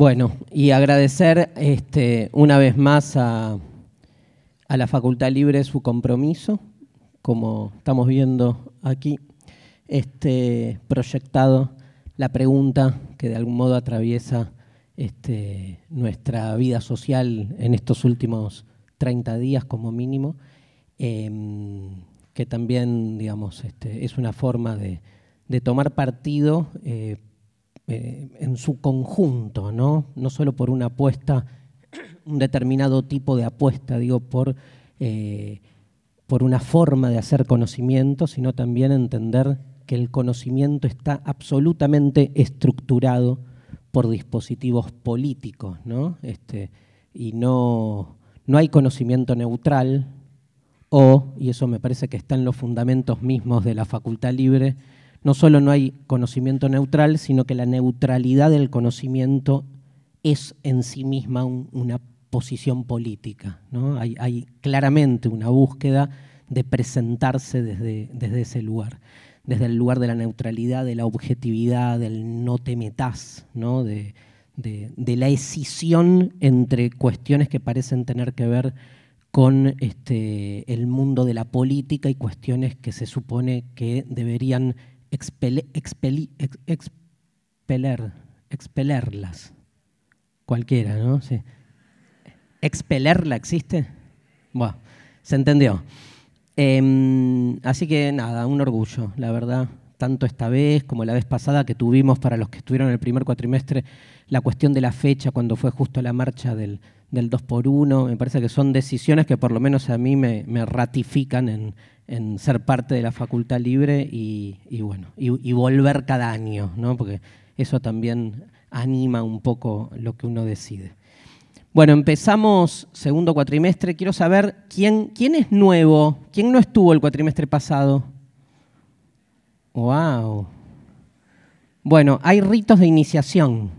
Bueno, y agradecer este, una vez más a, la Facultad Libre su compromiso, como estamos viendo aquí, este, proyectado la pregunta que de algún modo atraviesa este, nuestra vida social en estos últimos 30 días como mínimo, em, que también digamos, este, es una forma de, tomar partido eh, eh, en su conjunto, ¿no? No solo por una apuesta, un determinado tipo de apuesta, digo, por, eh, por una forma de hacer conocimiento, sino también entender que el conocimiento está absolutamente estructurado por dispositivos políticos, ¿no? Este, y no, no hay conocimiento neutral, o, y eso me parece que está en los fundamentos mismos de la facultad libre, no solo no hay conocimiento neutral, sino que la neutralidad del conocimiento es en sí misma una posición política. ¿no? Hay, claramente una búsqueda de presentarse desde, ese lugar, desde el lugar de la neutralidad, de la objetividad, del no te metas, De, la escisión entre cuestiones que parecen tener que ver con este, el mundo de la política y cuestiones que se supone que deberían expele, expeli, expeler, expelerlas. Cualquiera, ¿no? Sí. ¿Expelerla existe? Bueno, se entendió. Em, así que nada, un orgullo, la verdad, tanto esta vez como la vez pasada que tuvimos para los que estuvieron en el primer cuatrimestre, la cuestión de la fecha cuando fue justo la marcha del, del 2 por 1 me parece que son decisiones que por lo menos a mí me, ratifican en, ser parte de la facultad libre y, bueno, y, volver cada año, ¿no? porque eso también anima un poco lo que uno decide. Bueno, empezamos segundo cuatrimestre. Quiero saber quién, quién es nuevo, quién no estuvo el cuatrimestre pasado. ¡Wow! Bueno, hay ritos de iniciación,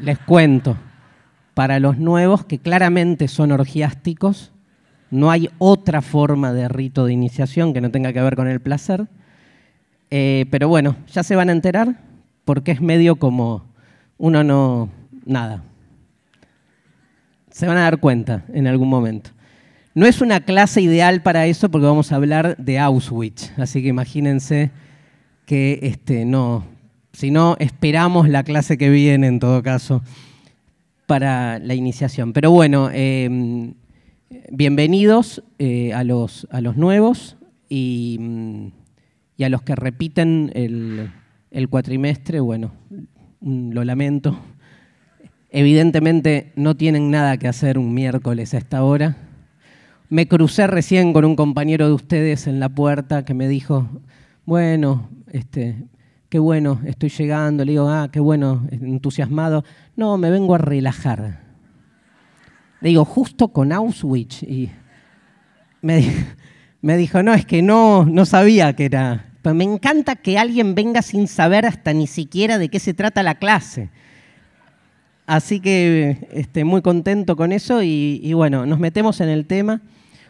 les cuento. Para los nuevos, que claramente son orgiásticos, no hay otra forma de rito de iniciación que no tenga que ver con el placer. Eh, pero bueno, ya se van a enterar porque es medio como uno no... nada. Se van a dar cuenta en algún momento. No es una clase ideal para eso porque vamos a hablar de Auschwitz, así que imagínense que este, no, si no esperamos la clase que viene en todo caso para la iniciación. Pero bueno, em, bienvenidos eh, a, los, a los nuevos y, a los que repiten el, el, cuatrimestre, bueno, lo lamento. Evidentemente no tienen nada que hacer un miércoles a esta hora. Me crucé recién con un compañero de ustedes en la puerta que me dijo, bueno, este, qué bueno, estoy llegando, le digo, ah, qué bueno, entusiasmado. No, me vengo a relajar. Le digo, justo con Auschwitz. Y me, dijo, no, es que no, no sabía que era. Pero me encanta que alguien venga sin saber hasta ni siquiera de qué se trata la clase. Así que este, muy contento con eso y, y, bueno, nos metemos en el tema.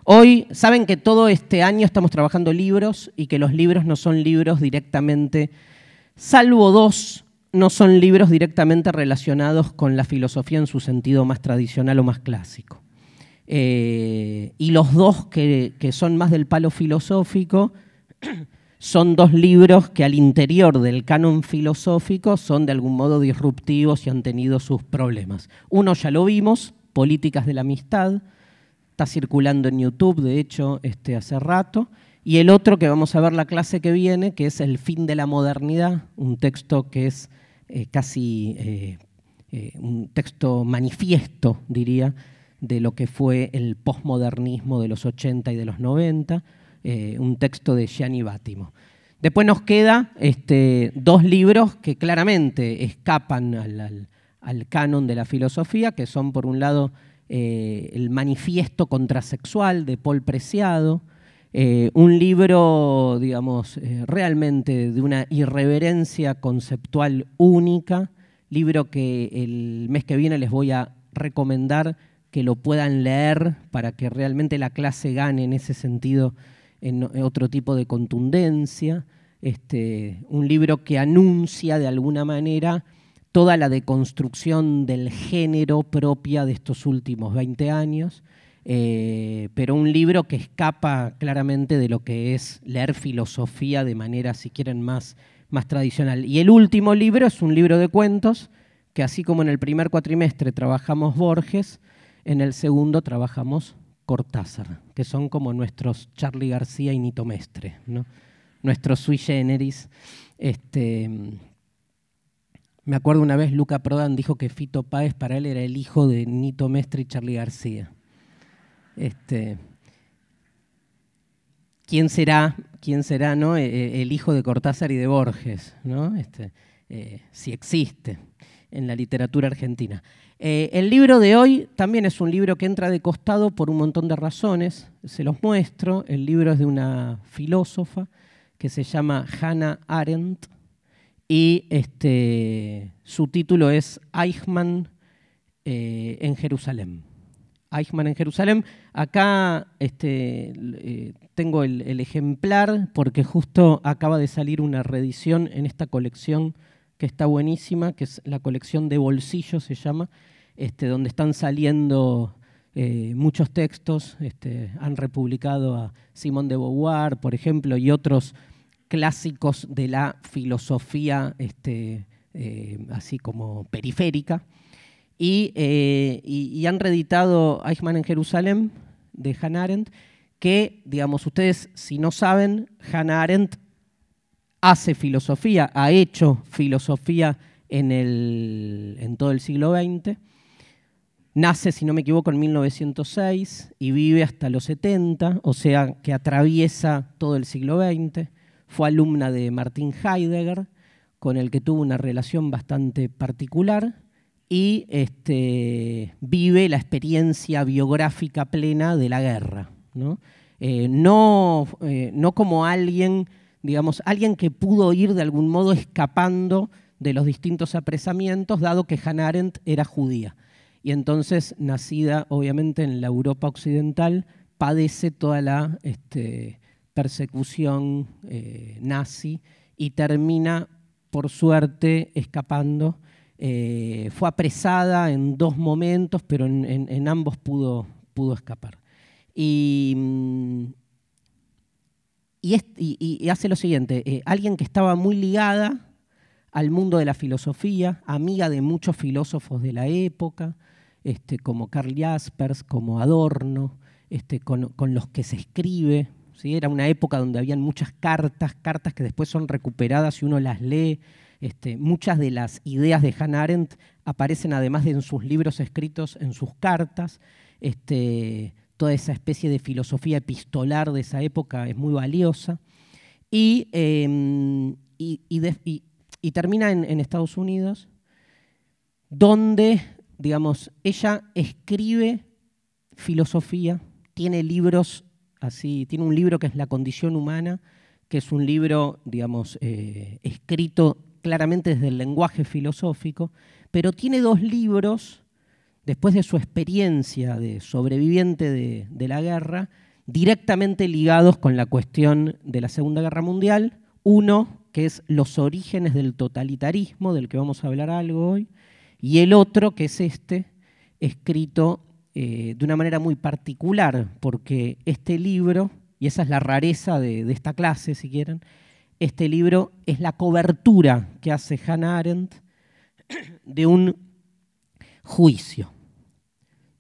Hoy, saben que todo este año estamos trabajando libros y que los libros no son libros directamente salvo dos, no son libros directamente relacionados con la filosofía en su sentido más tradicional o más clásico. Eh, y los dos que, son más del palo filosófico son dos libros que al interior del canon filosófico son de algún modo disruptivos y han tenido sus problemas. Uno ya lo vimos, Políticas de la Amistad, está circulando en YouTube, de hecho, este, hace rato y el otro que vamos a ver la clase que viene, que es El fin de la modernidad, un texto que es eh, casi eh, eh, un texto manifiesto, diría, de lo que fue el posmodernismo de los 80 y de los 90, un texto de Gianni Bátimo. Después nos quedan este, dos libros que claramente escapan al, al, canon de la filosofía, que son por un lado El manifiesto contrasexual de Paul Preciado, eh, un libro, digamos, eh, realmente de una irreverencia conceptual única, libro que el mes que viene les voy a recomendar que lo puedan leer para que realmente la clase gane en ese sentido, en otro tipo de contundencia. Este, un libro que anuncia de alguna manera toda la deconstrucción del género propia de estos últimos 20 años eh, pero un libro que escapa claramente de lo que es leer filosofía de manera, si quieren, más, tradicional. Y el último libro es un libro de cuentos, que así como en el primer cuatrimestre trabajamos Borges, en el segundo trabajamos Cortázar, que son como nuestros Charlie García y Nito Mestre, nuestros sui generis. Este, me acuerdo una vez Luca Prodan dijo que Fito Páez para él era el hijo de Nito Mestre y Charlie García. Este, ¿Quién será, quién será ¿no? E, e, el hijo de Cortázar y de Borges? ¿no? Este, eh, si existe en la literatura argentina. Eh, el libro de hoy también es un libro que entra de costado por un montón de razones, se los muestro. El libro es de una filósofa que se llama Hannah Arendt y este, su título es Eichmann eh, en Jerusalén. Eichmann en Jerusalén. Acá este, eh, tengo el, ejemplar porque justo acaba de salir una reedición en esta colección que está buenísima, que es la colección de bolsillo se llama, este, donde están saliendo eh, muchos textos, este, han republicado a Simón de Beauvoir, por ejemplo, y otros clásicos de la filosofía eh, así como periférica. Eh, y, han reeditado Eichmann en Jerusalén de Hannah Arendt, que, digamos, ustedes si no saben, Hannah Arendt hace filosofía, ha hecho filosofía en, en todo el siglo XX. Nace, si no me equivoco, en 1906 y vive hasta los 70, o sea, que atraviesa todo el siglo XX. Fue alumna de Martin Heidegger, con el que tuvo una relación bastante particular y este, vive la experiencia biográfica plena de la guerra. Eh, eh, no, como alguien, digamos, alguien que pudo ir de algún modo escapando de los distintos apresamientos, dado que Hannah Arendt era judía. Y entonces, nacida obviamente en la Europa occidental, padece toda la este, persecución eh, nazi y termina, por suerte, escapando eh, fue apresada en dos momentos, pero en, ambos pudo, escapar. Mm, y, hace lo siguiente, eh, alguien que estaba muy ligada al mundo de la filosofía, amiga de muchos filósofos de la época, este, como Carl Jaspers, como Adorno, este, con, los que se escribe. Era una época donde habían muchas cartas, cartas que después son recuperadas y uno las lee. Este, muchas de las ideas de Hannah Arendt aparecen además en sus libros escritos, en sus cartas. Este, toda esa especie de filosofía epistolar de esa época es muy valiosa. Y, em, y, termina en, Estados Unidos, donde, digamos, ella escribe filosofía, tiene libros así, tiene un libro que es La condición humana, que es un libro, digamos, eh, escrito claramente desde el lenguaje filosófico, pero tiene dos libros, después de su experiencia de sobreviviente de, la guerra, directamente ligados con la cuestión de la Segunda Guerra Mundial. Uno, que es Los orígenes del totalitarismo, del que vamos a hablar algo hoy, y el otro, que es este, escrito eh, de una manera muy particular, porque este libro, y esa es la rareza de esta clase, si quieren, este libro es la cobertura que hace Hannah Arendt de un juicio,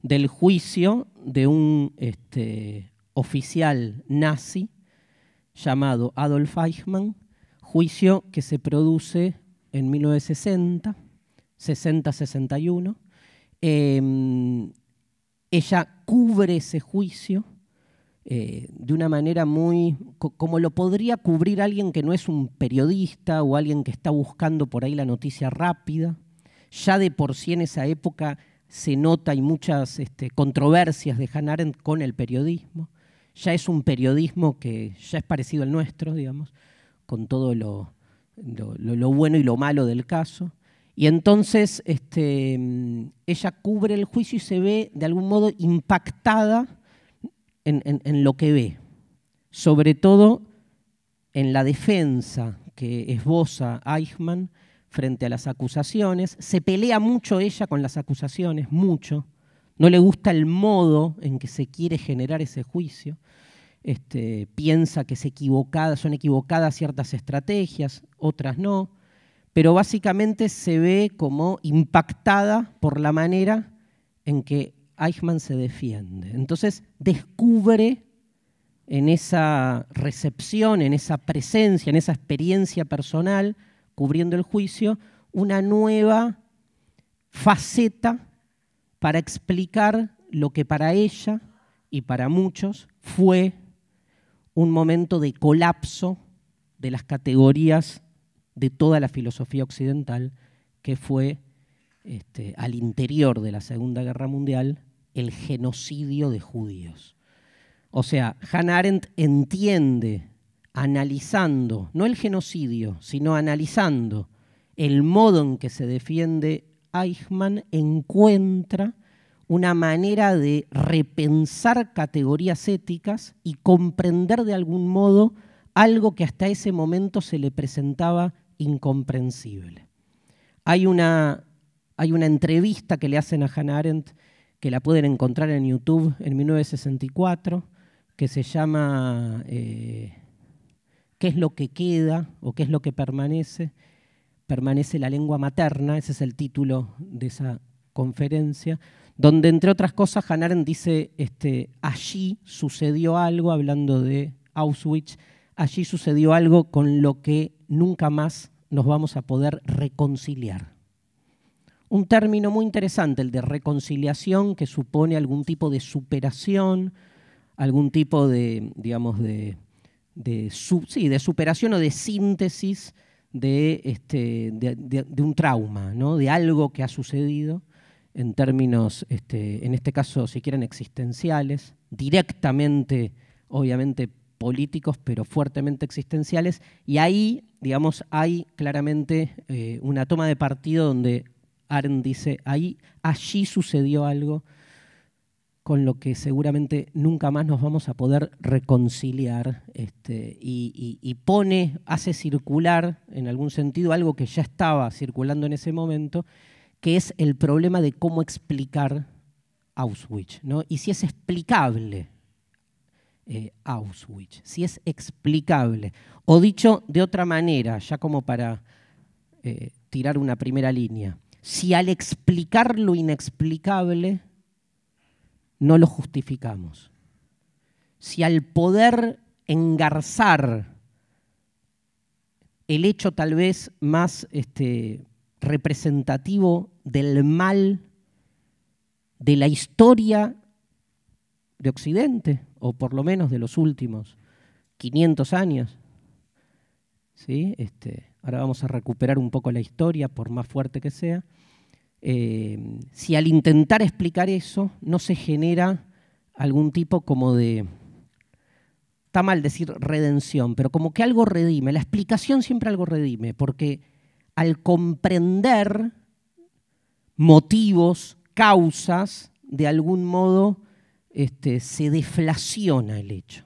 del juicio de un este, oficial nazi llamado Adolf Eichmann, juicio que se produce en 1960, 60-61. Em, ella cubre ese juicio eh, de una manera muy, como lo podría cubrir alguien que no es un periodista o alguien que está buscando por ahí la noticia rápida. Ya de por sí en esa época se nota, y muchas este, controversias de Hannah con el periodismo. Ya es un periodismo que ya es parecido al nuestro, digamos, con todo lo, bueno y lo malo del caso. Y entonces este, mm, ella cubre el juicio y se ve de algún modo impactada en, lo que ve, sobre todo en la defensa que esboza Eichmann frente a las acusaciones. Se pelea mucho ella con las acusaciones, mucho. No le gusta el modo en que se quiere generar ese juicio. Este, piensa que son equivocadas ciertas estrategias, otras no. Pero básicamente se ve como impactada por la manera en que Eichmann se defiende. Entonces descubre en esa recepción, en esa presencia, en esa experiencia personal, cubriendo el juicio, una nueva faceta para explicar lo que para ella y para muchos fue un momento de colapso de las categorías de toda la filosofía occidental, que fue este, al interior de la Segunda Guerra Mundial el genocidio de judíos. O sea, Hannah Arendt entiende, analizando, no el genocidio, sino analizando el modo en que se defiende Eichmann, encuentra una manera de repensar categorías éticas y comprender de algún modo algo que hasta ese momento se le presentaba incomprensible. Hay una hay una entrevista que le hacen a Hannah Arendt, que la pueden encontrar en YouTube en 1964, que se llama eh, ¿Qué es lo que queda o qué es lo que permanece? Permanece la lengua materna, ese es el título de esa conferencia, donde entre otras cosas Hannah Arendt dice, este, allí sucedió algo, hablando de Auschwitz, allí sucedió algo con lo que nunca más nos vamos a poder reconciliar un término muy interesante, el de reconciliación, que supone algún tipo de superación, algún tipo de, digamos, de, de, superación o de síntesis de, este, de, un trauma, ¿no? de algo que ha sucedido en términos, este, en este caso, si quieren, existenciales, directamente, obviamente, políticos, pero fuertemente existenciales, y ahí, digamos, hay claramente eh, una toma de partido donde dice, ahí, allí sucedió algo con lo que seguramente nunca más nos vamos a poder reconciliar este, y, pone, hace circular en algún sentido algo que ya estaba circulando en ese momento, que es el problema de cómo explicar Auschwitz, y si es explicable eh, Auschwitz, si es explicable, o dicho de otra manera, ya como para eh, tirar una primera línea, si al explicar lo inexplicable no lo justificamos, si al poder engarzar el hecho tal vez más este, representativo del mal de la historia de Occidente, o por lo menos de los últimos 500 años, ¿sí? Este, ahora vamos a recuperar un poco la historia, por más fuerte que sea. Eh, si al intentar explicar eso no se genera algún tipo como de, está mal decir redención, pero como que algo redime, la explicación siempre algo redime, porque al comprender motivos, causas, de algún modo este, se deflaciona el hecho.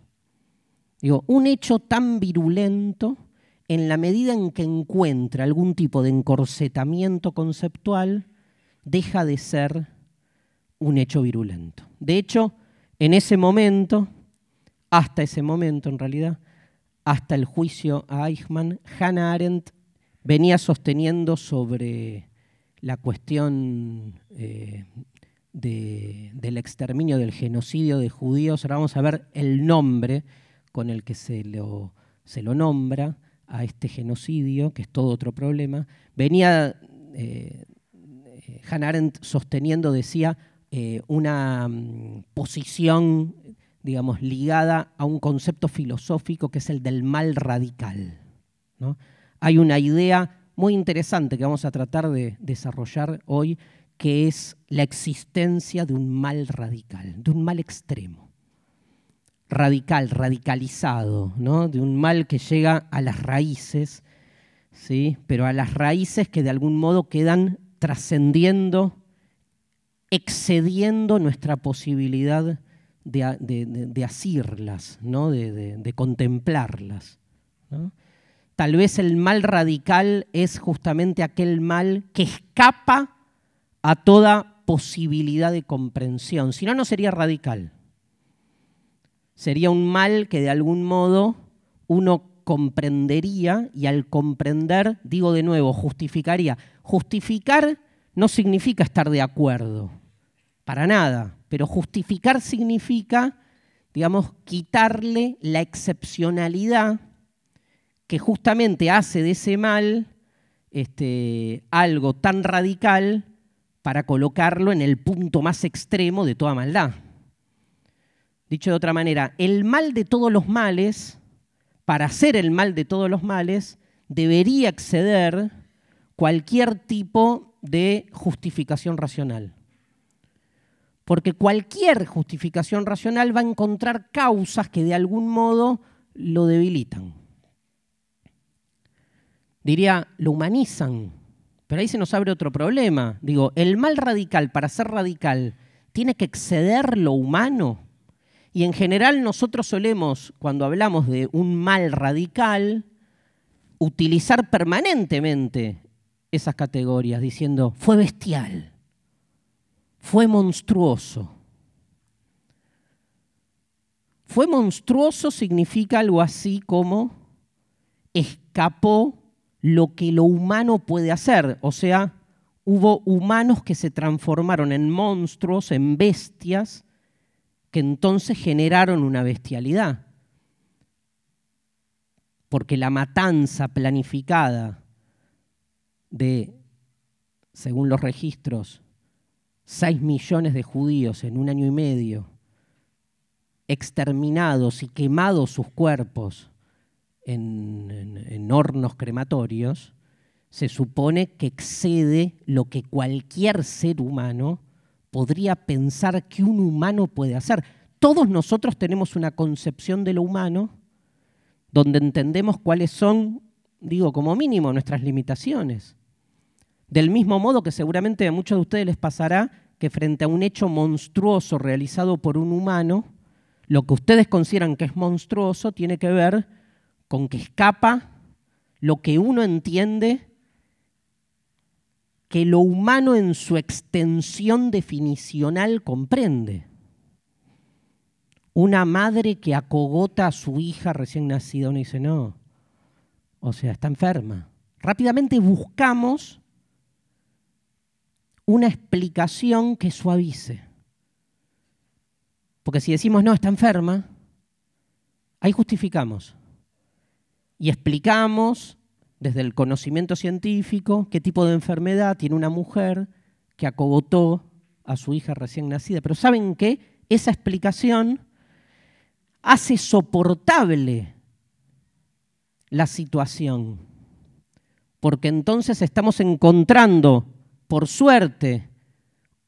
Digo, un hecho tan virulento en la medida en que encuentra algún tipo de encorsetamiento conceptual, deja de ser un hecho virulento. De hecho, en ese momento, hasta ese momento en realidad, hasta el juicio a Eichmann, Hannah Arendt venía sosteniendo sobre la cuestión eh, del exterminio, del genocidio de judíos. Ahora vamos a ver el nombre con el que se se lo nombra a este genocidio, que es todo otro problema. Venía eh, Hannah Arendt sosteniendo, decía, eh, una mm, posición, digamos, ligada a un concepto filosófico que es el del mal radical. Hay una idea muy interesante que vamos a tratar de desarrollar hoy, que es la existencia de un mal radical, de un mal extremo radical, radicalizado, de un mal que llega a las raíces, ¿sí? pero a las raíces que de algún modo quedan trascendiendo, excediendo nuestra posibilidad de, de, asirlas, ¿no? de, contemplarlas. Tal vez el mal radical es justamente aquel mal que escapa a toda posibilidad de comprensión, si no, no sería radical sería un mal que de algún modo uno comprendería y al comprender, digo de nuevo, justificaría. Justificar no significa estar de acuerdo, para nada, pero justificar significa, digamos, quitarle la excepcionalidad que justamente hace de ese mal este, algo tan radical para colocarlo en el punto más extremo de toda maldad. Dicho de otra manera, el mal de todos los males, para ser el mal de todos los males, debería exceder cualquier tipo de justificación racional. Porque cualquier justificación racional va a encontrar causas que de algún modo lo debilitan. Diría, lo humanizan. Pero ahí se nos abre otro problema. Digo, el mal radical, para ser radical, tiene que exceder lo humano. Y en general nosotros solemos, cuando hablamos de un mal radical, utilizar permanentemente esas categorías, diciendo, fue bestial, fue monstruoso. Fue monstruoso significa algo así como escapó lo que lo humano puede hacer, o sea, hubo humanos que se transformaron en monstruos, en bestias, que entonces generaron una bestialidad. Porque la matanza planificada de, según los registros, 6 millones de judíos en un año y medio, exterminados y quemados sus cuerpos en, en hornos crematorios, se supone que excede lo que cualquier ser humano podría pensar que un humano puede hacer. Todos nosotros tenemos una concepción de lo humano donde entendemos cuáles son, digo, como mínimo nuestras limitaciones. Del mismo modo que seguramente a muchos de ustedes les pasará que frente a un hecho monstruoso realizado por un humano, lo que ustedes consideran que es monstruoso tiene que ver con que escapa lo que uno entiende que lo humano en su extensión definicional comprende. Una madre que acogota a su hija recién nacida, uno dice, no, o sea, está enferma. Rápidamente buscamos una explicación que suavice. Porque si decimos, no, está enferma, ahí justificamos. Y explicamos desde el conocimiento científico, qué tipo de enfermedad tiene una mujer que acogotó a su hija recién nacida. Pero ¿saben qué? Esa explicación hace soportable la situación, porque entonces estamos encontrando, por suerte,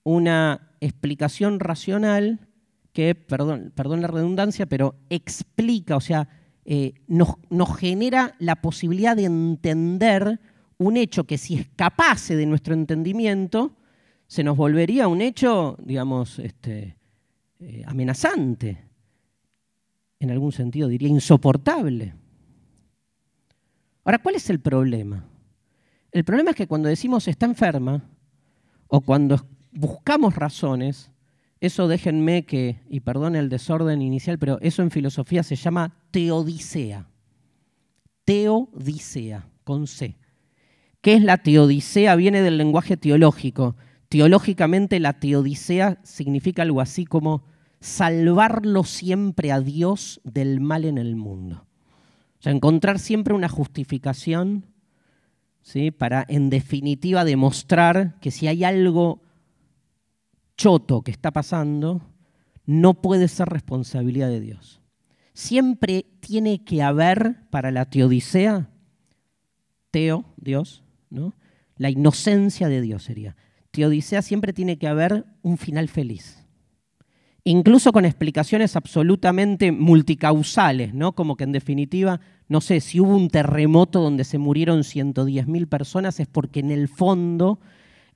una explicación racional que, perdón, perdón la redundancia, pero explica, o sea, eh, nos, genera la posibilidad de entender un hecho que si escapase de nuestro entendimiento, se nos volvería un hecho, digamos, este, eh, amenazante, en algún sentido diría insoportable. Ahora, ¿cuál es el problema? El problema es que cuando decimos está enferma o cuando buscamos razones, eso déjenme que, y perdone el desorden inicial, pero eso en filosofía se llama teodicea. Teodicea, con C. ¿Qué es la teodicea? Viene del lenguaje teológico. Teológicamente la teodicea significa algo así como salvarlo siempre a Dios del mal en el mundo. O sea, encontrar siempre una justificación ¿sí? para, en definitiva, demostrar que si hay algo choto que está pasando no puede ser responsabilidad de Dios. Siempre tiene que haber para la teodicea, teo, Dios, ¿no? la inocencia de Dios sería. Teodicea siempre tiene que haber un final feliz. Incluso con explicaciones absolutamente multicausales, ¿no? Como que en definitiva, no sé, si hubo un terremoto donde se murieron 110.000 personas es porque en el fondo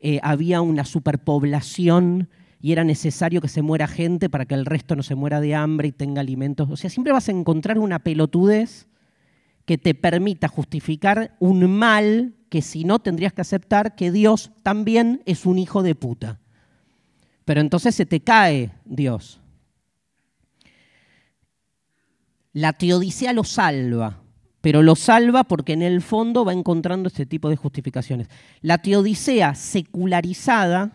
eh, había una superpoblación y era necesario que se muera gente para que el resto no se muera de hambre y tenga alimentos. O sea, siempre vas a encontrar una pelotudez que te permita justificar un mal que si no tendrías que aceptar que Dios también es un hijo de puta. Pero entonces se te cae Dios. La teodicea lo salva pero lo salva porque en el fondo va encontrando este tipo de justificaciones. La teodicea secularizada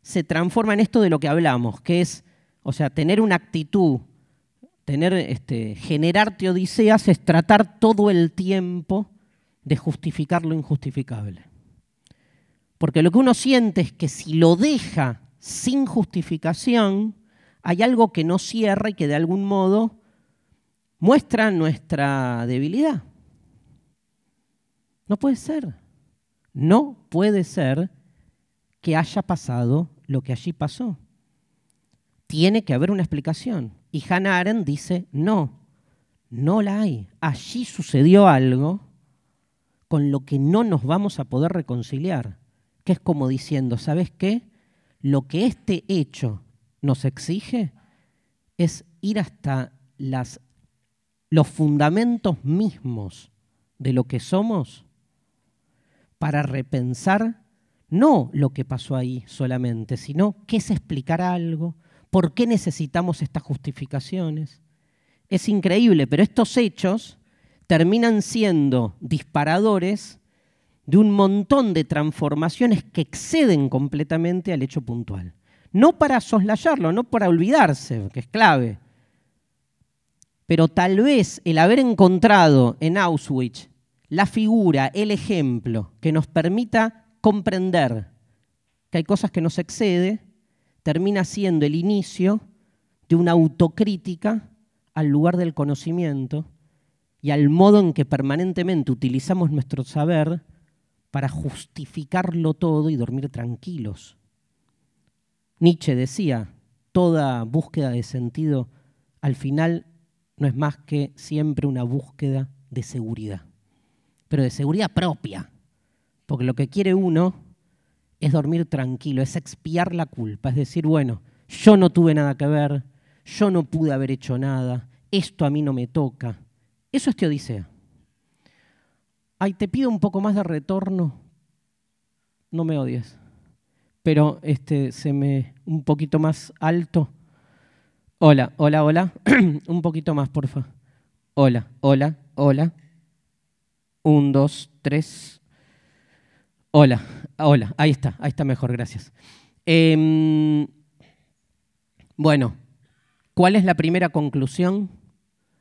se transforma en esto de lo que hablamos, que es, o sea, tener una actitud, tener, este, generar teodiceas es tratar todo el tiempo de justificar lo injustificable. Porque lo que uno siente es que si lo deja sin justificación, hay algo que no cierra y que de algún modo muestra nuestra debilidad. No puede ser. No puede ser que haya pasado lo que allí pasó. Tiene que haber una explicación. Y Hannah Arendt dice, no, no la hay. Allí sucedió algo con lo que no nos vamos a poder reconciliar, que es como diciendo, ¿sabes qué? Lo que este hecho nos exige es ir hasta las los fundamentos mismos de lo que somos para repensar no lo que pasó ahí solamente, sino qué es explicar algo, por qué necesitamos estas justificaciones. Es increíble, pero estos hechos terminan siendo disparadores de un montón de transformaciones que exceden completamente al hecho puntual. No para soslayarlo, no para olvidarse, que es clave, pero tal vez el haber encontrado en Auschwitz la figura, el ejemplo que nos permita comprender que hay cosas que nos excede, termina siendo el inicio de una autocrítica al lugar del conocimiento y al modo en que permanentemente utilizamos nuestro saber para justificarlo todo y dormir tranquilos. Nietzsche decía, toda búsqueda de sentido al final no es más que siempre una búsqueda de seguridad, pero de seguridad propia, porque lo que quiere uno es dormir tranquilo, es expiar la culpa, es decir, bueno, yo no tuve nada que ver, yo no pude haber hecho nada, esto a mí no me toca. Eso es teodicea. Ay, te pido un poco más de retorno, no me odies, pero este, se me un poquito más alto. Hola, hola, hola. Un poquito más, porfa. Hola, hola, hola. Un, dos, tres. Hola, hola. Ahí está, ahí está mejor, gracias. Em, bueno, ¿cuál es la primera conclusión?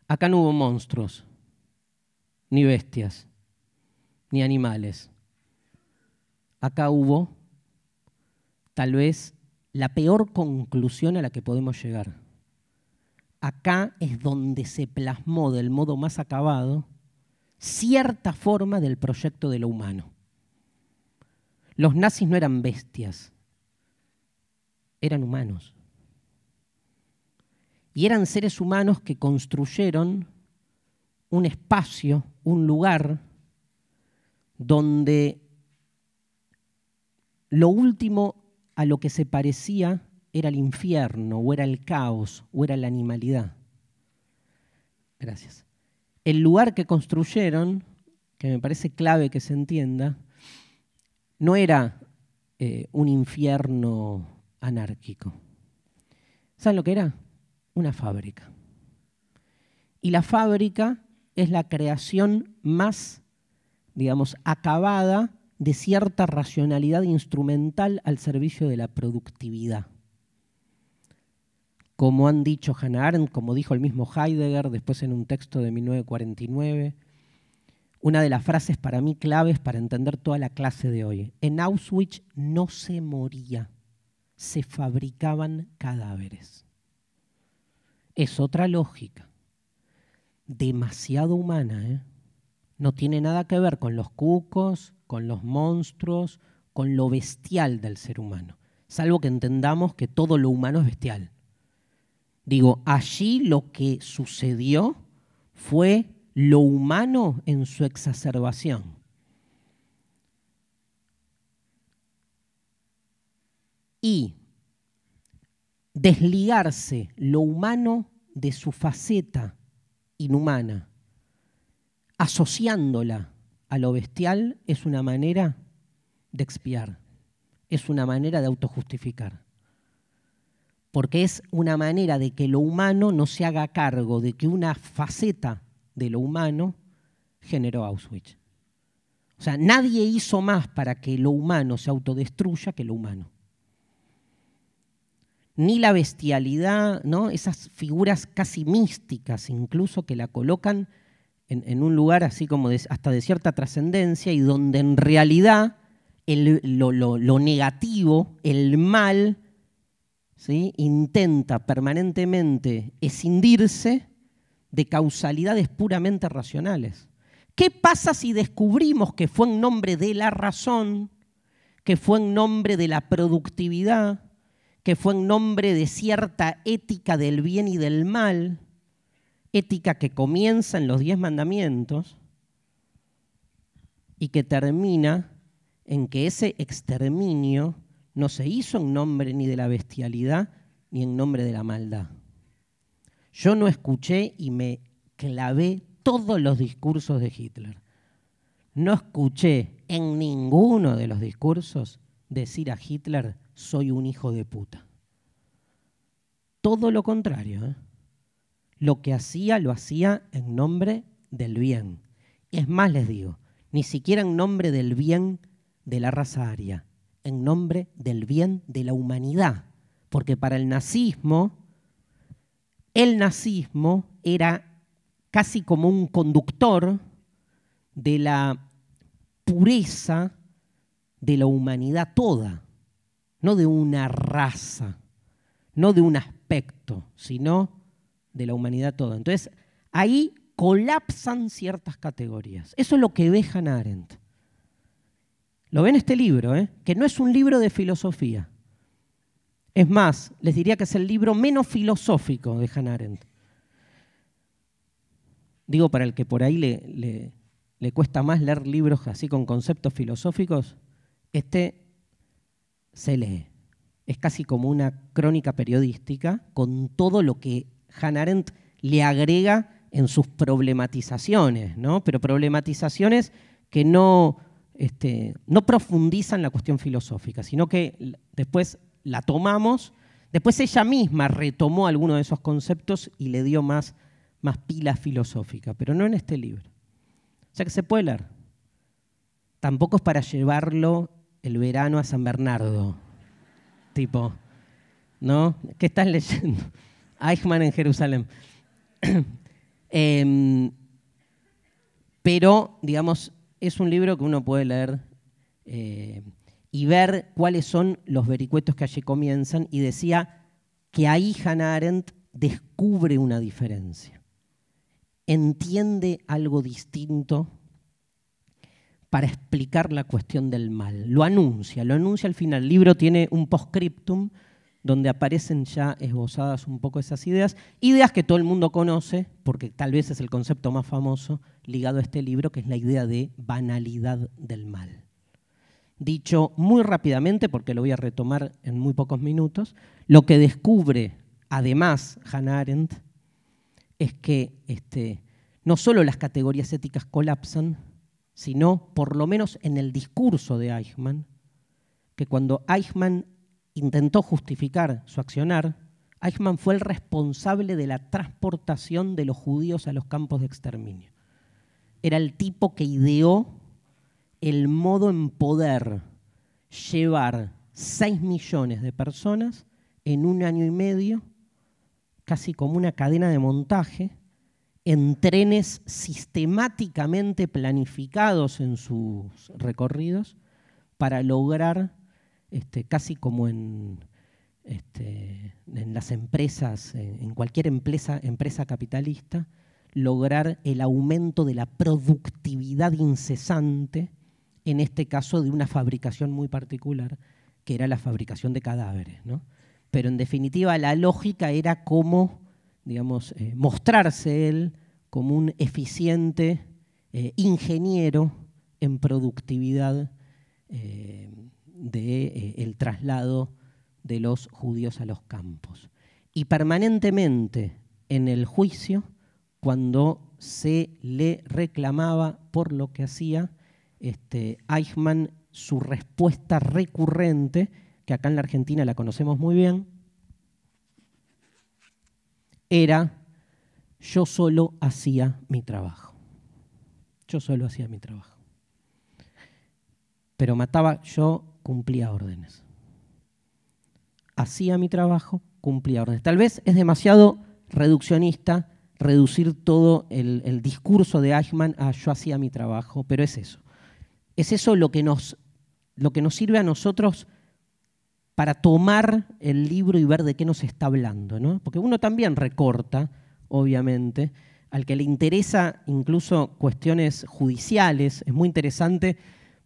Acá no hubo monstruos, ni bestias, ni animales. Acá hubo tal vez la peor conclusión a la que podemos llegar acá es donde se plasmó del modo más acabado cierta forma del proyecto de lo humano. Los nazis no eran bestias, eran humanos. Y eran seres humanos que construyeron un espacio, un lugar, donde lo último a lo que se parecía era el infierno, o era el caos, o era la animalidad. Gracias. El lugar que construyeron, que me parece clave que se entienda, no era eh, un infierno anárquico. ¿Saben lo que era? Una fábrica. Y la fábrica es la creación más, digamos, acabada de cierta racionalidad instrumental al servicio de la productividad como han dicho Hannah Arendt, como dijo el mismo Heidegger después en un texto de 1949. Una de las frases para mí claves para entender toda la clase de hoy. En Auschwitz no se moría, se fabricaban cadáveres. Es otra lógica, demasiado humana. ¿eh? No tiene nada que ver con los cucos, con los monstruos, con lo bestial del ser humano, salvo que entendamos que todo lo humano es bestial. Digo, allí lo que sucedió fue lo humano en su exacerbación. Y desligarse lo humano de su faceta inhumana, asociándola a lo bestial, es una manera de expiar, es una manera de autojustificar porque es una manera de que lo humano no se haga cargo de que una faceta de lo humano generó Auschwitz. O sea, nadie hizo más para que lo humano se autodestruya que lo humano. Ni la bestialidad, ¿no? esas figuras casi místicas incluso que la colocan en, un lugar así como hasta de cierta trascendencia y donde en realidad lo negativo, el mal, intenta permanentemente escindirse de causalidades puramente racionales. ¿Qué pasa si descubrimos que fue en nombre de la razón, que fue en nombre de la productividad, que fue en nombre de cierta ética del bien y del mal, ética que comienza en los diez mandamientos y que termina en que ese exterminio no se hizo en nombre ni de la bestialidad ni en nombre de la maldad. Yo no escuché y me clavé todos los discursos de Hitler. No escuché en ninguno de los discursos decir a Hitler, soy un hijo de puta. Todo lo contrario. ¿eh? Lo que hacía, lo hacía en nombre del bien. Es más, les digo, ni siquiera en nombre del bien de la raza aria, en nombre del bien de la humanidad. Porque para el nazismo, el nazismo era casi como un conductor de la pureza de la humanidad toda, no de una raza, no de un aspecto, sino de la humanidad toda. Entonces, ahí colapsan ciertas categorías. Eso es lo que dejan Arendt. Lo ven este libro, ¿eh? que no es un libro de filosofía. Es más, les diría que es el libro menos filosófico de Hannah Arendt. Digo, para el que por ahí le, cuesta más leer libros así con conceptos filosóficos, este se lee. Es casi como una crónica periodística con todo lo que Hannah Arendt le agrega en sus problematizaciones, ¿no? Pero problematizaciones que no este, no profundizan la cuestión filosófica, sino que después la tomamos, después ella misma retomó alguno de esos conceptos y le dio más, más pila filosófica, pero no en este libro. O sea que se puede leer. Tampoco es para llevarlo el verano a San Bernardo, tipo, ¿no? ¿Qué estás leyendo? Eichmann en Jerusalén. Em, pero, digamos, es un libro que uno puede leer eh, y ver cuáles son los vericuetos que allí comienzan y decía que ahí Hannah Arendt descubre una diferencia, entiende algo distinto para explicar la cuestión del mal. Lo anuncia, lo anuncia al final. El libro tiene un postscriptum donde aparecen ya esbozadas un poco esas ideas, ideas que todo el mundo conoce, porque tal vez es el concepto más famoso ligado a este libro, que es la idea de banalidad del mal. Dicho muy rápidamente, porque lo voy a retomar en muy pocos minutos, lo que descubre además Hannah Arendt es que este, no solo las categorías éticas colapsan, sino por lo menos en el discurso de Eichmann, que cuando Eichmann intentó justificar su accionar, Eichmann fue el responsable de la transportación de los judíos a los campos de exterminio. Era el tipo que ideó el modo en poder llevar 6 millones de personas en un año y medio, casi como una cadena de montaje, en trenes sistemáticamente planificados en sus recorridos para lograr este, casi como en, este, las empresas, en cualquier empresa, empresa capitalista, lograr el aumento de la productividad incesante, en este caso de una fabricación muy particular, que era la fabricación de cadáveres. Pero en definitiva la lógica era cómo digamos, eh, mostrarse él como un eficiente eh, ingeniero en productividad eh, de, eh, el traslado de los judíos a los campos. Y permanentemente en el juicio, cuando se le reclamaba por lo que hacía, este, Eichmann, su respuesta recurrente, que acá en la Argentina la conocemos muy bien, era yo solo hacía mi trabajo. Yo solo hacía mi trabajo. Pero mataba, yo cumplía órdenes. Hacía mi trabajo, cumplía órdenes. Tal vez es demasiado reduccionista reducir todo el, discurso de Eichmann a yo hacía mi trabajo, pero es eso. Es eso lo que nos, lo que nos sirve a nosotros para tomar el libro y ver de qué nos está hablando, Porque uno también recorta, obviamente, al que le interesa incluso cuestiones judiciales, es muy interesante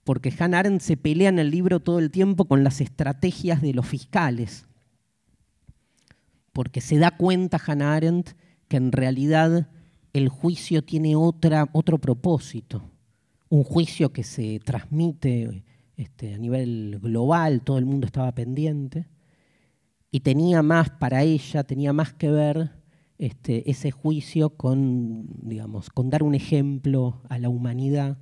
porque Hannah Arendt se pelea en el libro todo el tiempo con las estrategias de los fiscales. Porque se da cuenta Hannah Arendt que en realidad el juicio tiene otra, otro propósito. Un juicio que se transmite este, a nivel global, todo el mundo estaba pendiente. Y tenía más para ella, tenía más que ver este, ese juicio con, digamos, con dar un ejemplo a la humanidad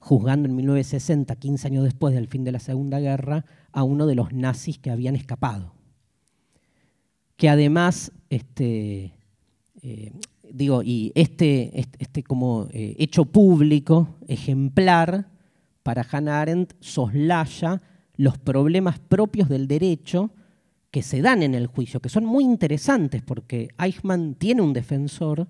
juzgando en 1960, 15 años después del fin de la Segunda Guerra, a uno de los nazis que habían escapado. Que además, este, eh, digo, y este, este, este como eh, hecho público, ejemplar, para Hannah Arendt soslaya los problemas propios del derecho que se dan en el juicio, que son muy interesantes porque Eichmann tiene un defensor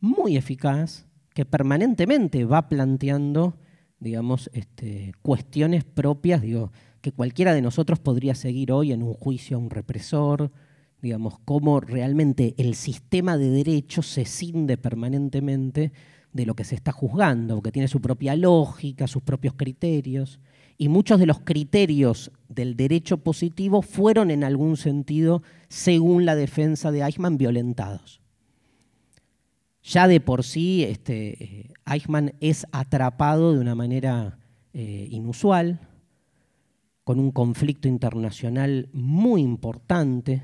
muy eficaz, que permanentemente va planteando, digamos, este, cuestiones propias, digo, que cualquiera de nosotros podría seguir hoy en un juicio a un represor, digamos, cómo realmente el sistema de derecho se cinde permanentemente de lo que se está juzgando, que tiene su propia lógica, sus propios criterios, y muchos de los criterios del derecho positivo fueron en algún sentido, según la defensa de Eichmann, violentados ya de por sí este, eh, Eichmann es atrapado de una manera eh, inusual, con un conflicto internacional muy importante,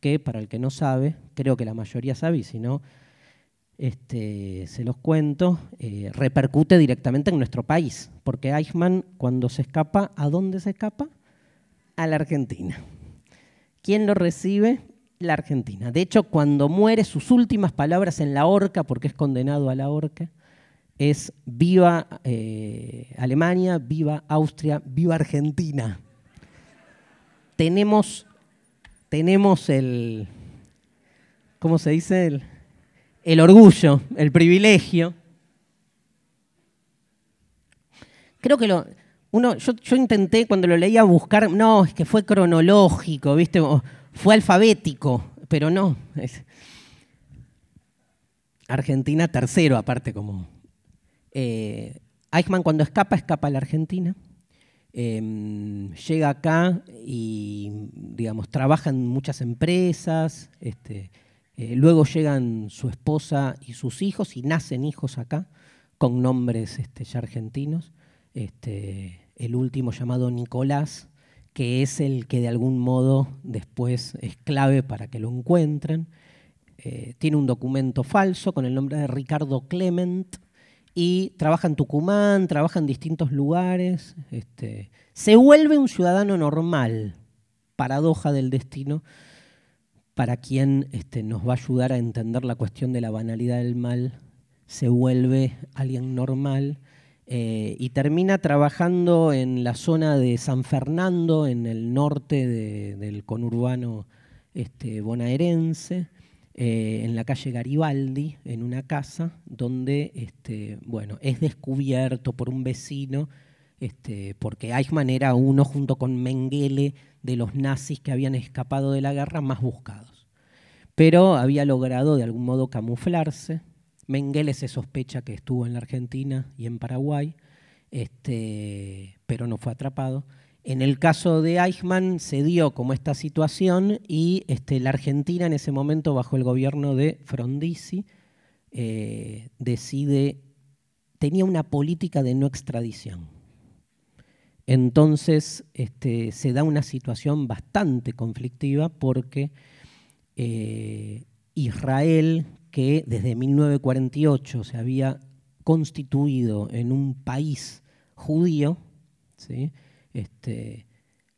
que para el que no sabe, creo que la mayoría sabe, y si no, este, se los cuento, eh, repercute directamente en nuestro país, porque Eichmann cuando se escapa, ¿a dónde se escapa? A la Argentina. ¿Quién lo recibe? la Argentina. De hecho, cuando muere, sus últimas palabras en la horca, porque es condenado a la horca, es viva eh, Alemania, viva Austria, viva Argentina. Tenemos, tenemos el, ¿cómo se dice? El, orgullo, el privilegio. Creo que lo, uno, yo, intenté cuando lo leía buscar, no, es que fue cronológico, ¿viste? fue alfabético, pero no. Argentina tercero, aparte como... Eh, Eichmann cuando escapa, escapa a la Argentina. Em, llega acá y, digamos, trabaja en muchas empresas. Este, eh, luego llegan su esposa y sus hijos y nacen hijos acá con nombres este, ya argentinos. Este, el último llamado Nicolás, que es el que de algún modo después es clave para que lo encuentren. Eh, tiene un documento falso con el nombre de Ricardo Clement y trabaja en Tucumán, trabaja en distintos lugares. Este, se vuelve un ciudadano normal, paradoja del destino, para quien este, nos va a ayudar a entender la cuestión de la banalidad del mal. Se vuelve alguien normal eh, y termina trabajando en la zona de San Fernando, en el norte del conurbano este, bonaerense, eh, en la calle Garibaldi, en una casa donde este, bueno, es descubierto por un vecino, este, porque Eichmann era uno junto con Mengele de los nazis que habían escapado de la guerra más buscados. Pero había logrado de algún modo camuflarse Mengele se sospecha que estuvo en la Argentina y en Paraguay, este, pero no fue atrapado. En el caso de Eichmann se dio como esta situación y este, la Argentina en ese momento, bajo el gobierno de Frondizi, eh, decide, tenía una política de no extradición. Entonces este, se da una situación bastante conflictiva porque eh, Israel que desde 1948 se había constituido en un país judío, este,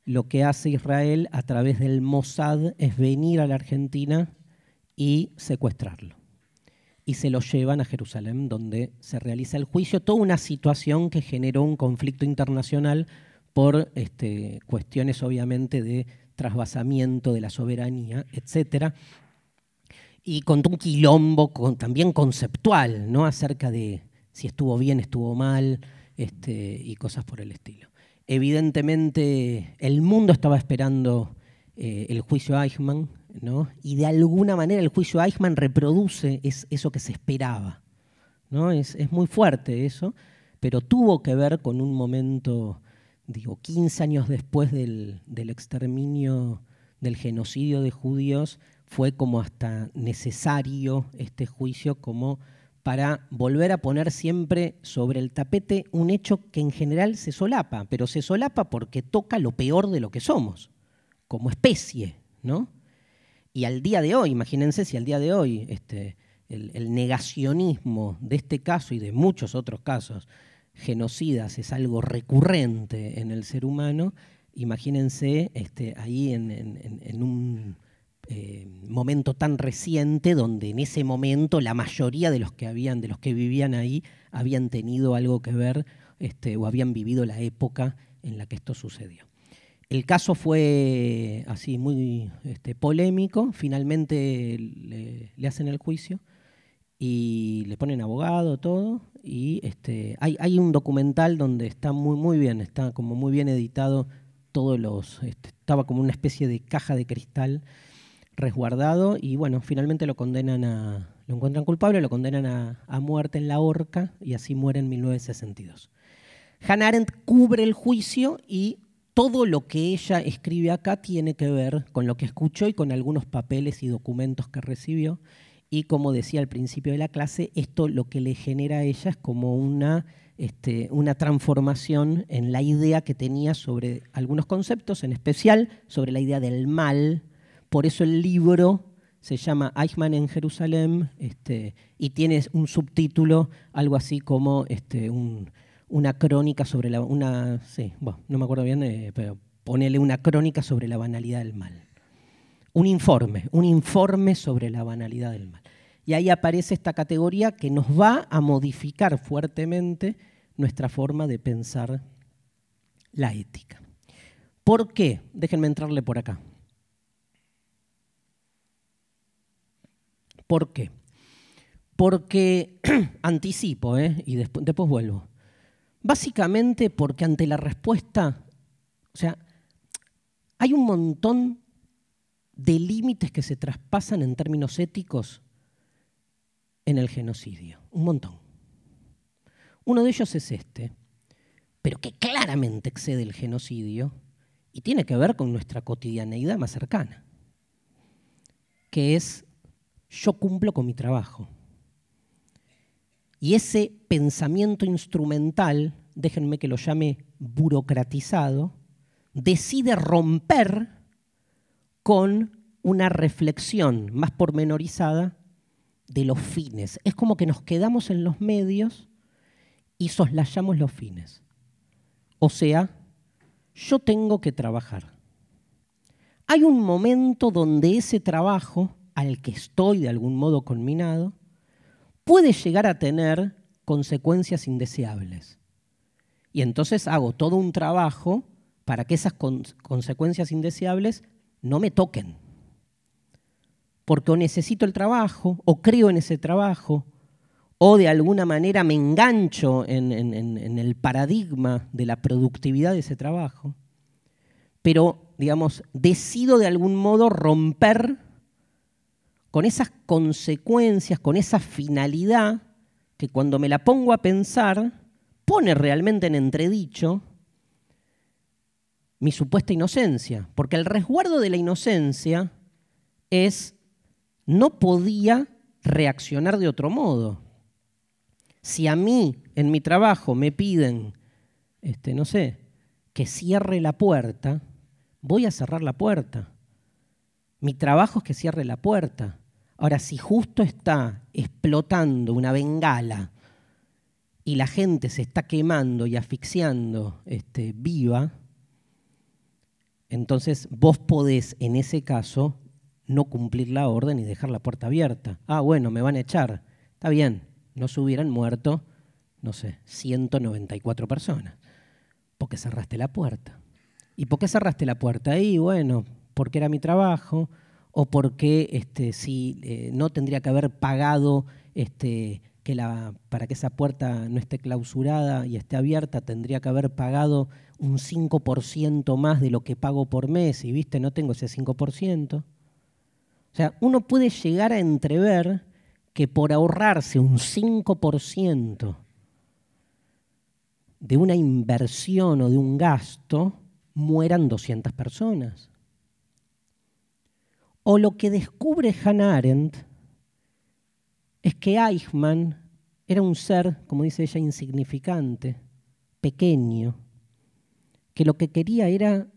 lo que hace Israel a través del Mossad es venir a la Argentina y secuestrarlo. Y se lo llevan a Jerusalén, donde se realiza el juicio, toda una situación que generó un conflicto internacional por este, cuestiones obviamente de trasvasamiento de la soberanía, etcétera y contó un quilombo también conceptual, ¿no? Acerca de si estuvo bien, estuvo mal, este, y cosas por el estilo. Evidentemente, el mundo estaba esperando eh, el juicio Eichmann, ¿no? Y de alguna manera el juicio Eichmann reproduce eso que se esperaba, Es, muy fuerte eso, pero tuvo que ver con un momento, digo, 15 años después del exterminio, del genocidio de judíos, fue como hasta necesario este juicio como para volver a poner siempre sobre el tapete un hecho que en general se solapa, pero se solapa porque toca lo peor de lo que somos, como especie, ¿no? Y al día de hoy, imagínense si al día de hoy este, el, negacionismo de este caso y de muchos otros casos genocidas es algo recurrente en el ser humano, imagínense este, ahí en un eh, momento tan reciente donde en ese momento la mayoría de los que habían, de los que vivían ahí, habían tenido algo que ver este, o habían vivido la época en la que esto sucedió. El caso fue así muy este, polémico, finalmente le, hacen el juicio y le ponen abogado, todo, y este, hay, un documental donde está muy, muy bien, está como muy bien editado todos los, estaba como una especie de caja de cristal resguardado y bueno, finalmente lo condenan a, lo encuentran culpable, lo condenan a, a muerte en la horca y así muere en 1962. Hannah Arendt cubre el juicio y todo lo que ella escribe acá tiene que ver con lo que escuchó y con algunos papeles y documentos que recibió. Y como decía al principio de la clase, esto lo que le genera a ella es como una, este, una transformación en la idea que tenía sobre algunos conceptos, en especial sobre la idea del mal, por eso el libro se llama Eichmann en Jerusalén este, y tiene un subtítulo, algo así como este, una crónica sobre la... Una, no me acuerdo bien, eh, pero una crónica sobre la banalidad del mal. Un informe, un informe sobre la banalidad del mal. Y ahí aparece esta categoría que nos va a modificar fuertemente nuestra forma de pensar la ética. ¿Por qué? Déjenme entrarle por acá. ¿Por qué? Porque, anticipo, ¿eh? y después, vuelvo. Básicamente porque ante la respuesta, o sea, hay un montón de límites que se traspasan en términos éticos en el genocidio. Un montón. Uno de ellos es este, pero que claramente excede el genocidio y tiene que ver con nuestra cotidianeidad más cercana, que es yo cumplo con mi trabajo. Y ese pensamiento instrumental, déjenme que lo llame burocratizado, decide romper con una reflexión más pormenorizada de los fines. Es como que nos quedamos en los medios y soslayamos los fines. O sea, yo tengo que trabajar. Hay un momento donde ese trabajo al que estoy de algún modo conminado, puede llegar a tener consecuencias indeseables. Y entonces hago todo un trabajo para que esas consecuencias indeseables no me toquen. Porque o necesito el trabajo, o creo en ese trabajo, o de alguna manera me engancho en, en, el paradigma de la productividad de ese trabajo, pero, digamos, decido de algún modo romper con esas consecuencias, con esa finalidad que cuando me la pongo a pensar pone realmente en entredicho mi supuesta inocencia, porque el resguardo de la inocencia es no podía reaccionar de otro modo. Si a mí, en mi trabajo, me piden, este, no sé, que cierre la puerta, voy a cerrar la puerta. Mi trabajo es que cierre la puerta. Ahora, si justo está explotando una bengala y la gente se está quemando y asfixiando este, viva, entonces vos podés, en ese caso, no cumplir la orden y dejar la puerta abierta. Ah, bueno, me van a echar. Está bien, no se hubieran muerto, no sé, 194 personas. Porque cerraste la puerta. ¿Y por qué cerraste la puerta? ahí? bueno, porque era mi trabajo o porque este, si eh, no tendría que haber pagado este, que para que esa puerta no esté clausurada y esté abierta, tendría que haber pagado un 5% más de lo que pago por mes y, viste, no tengo ese 5%. O sea, uno puede llegar a entrever que por ahorrarse un 5% de una inversión o de un gasto, mueran 200 personas o lo que descubre Hannah Arendt es que Eichmann era un ser, como dice ella, insignificante, pequeño, que lo que quería era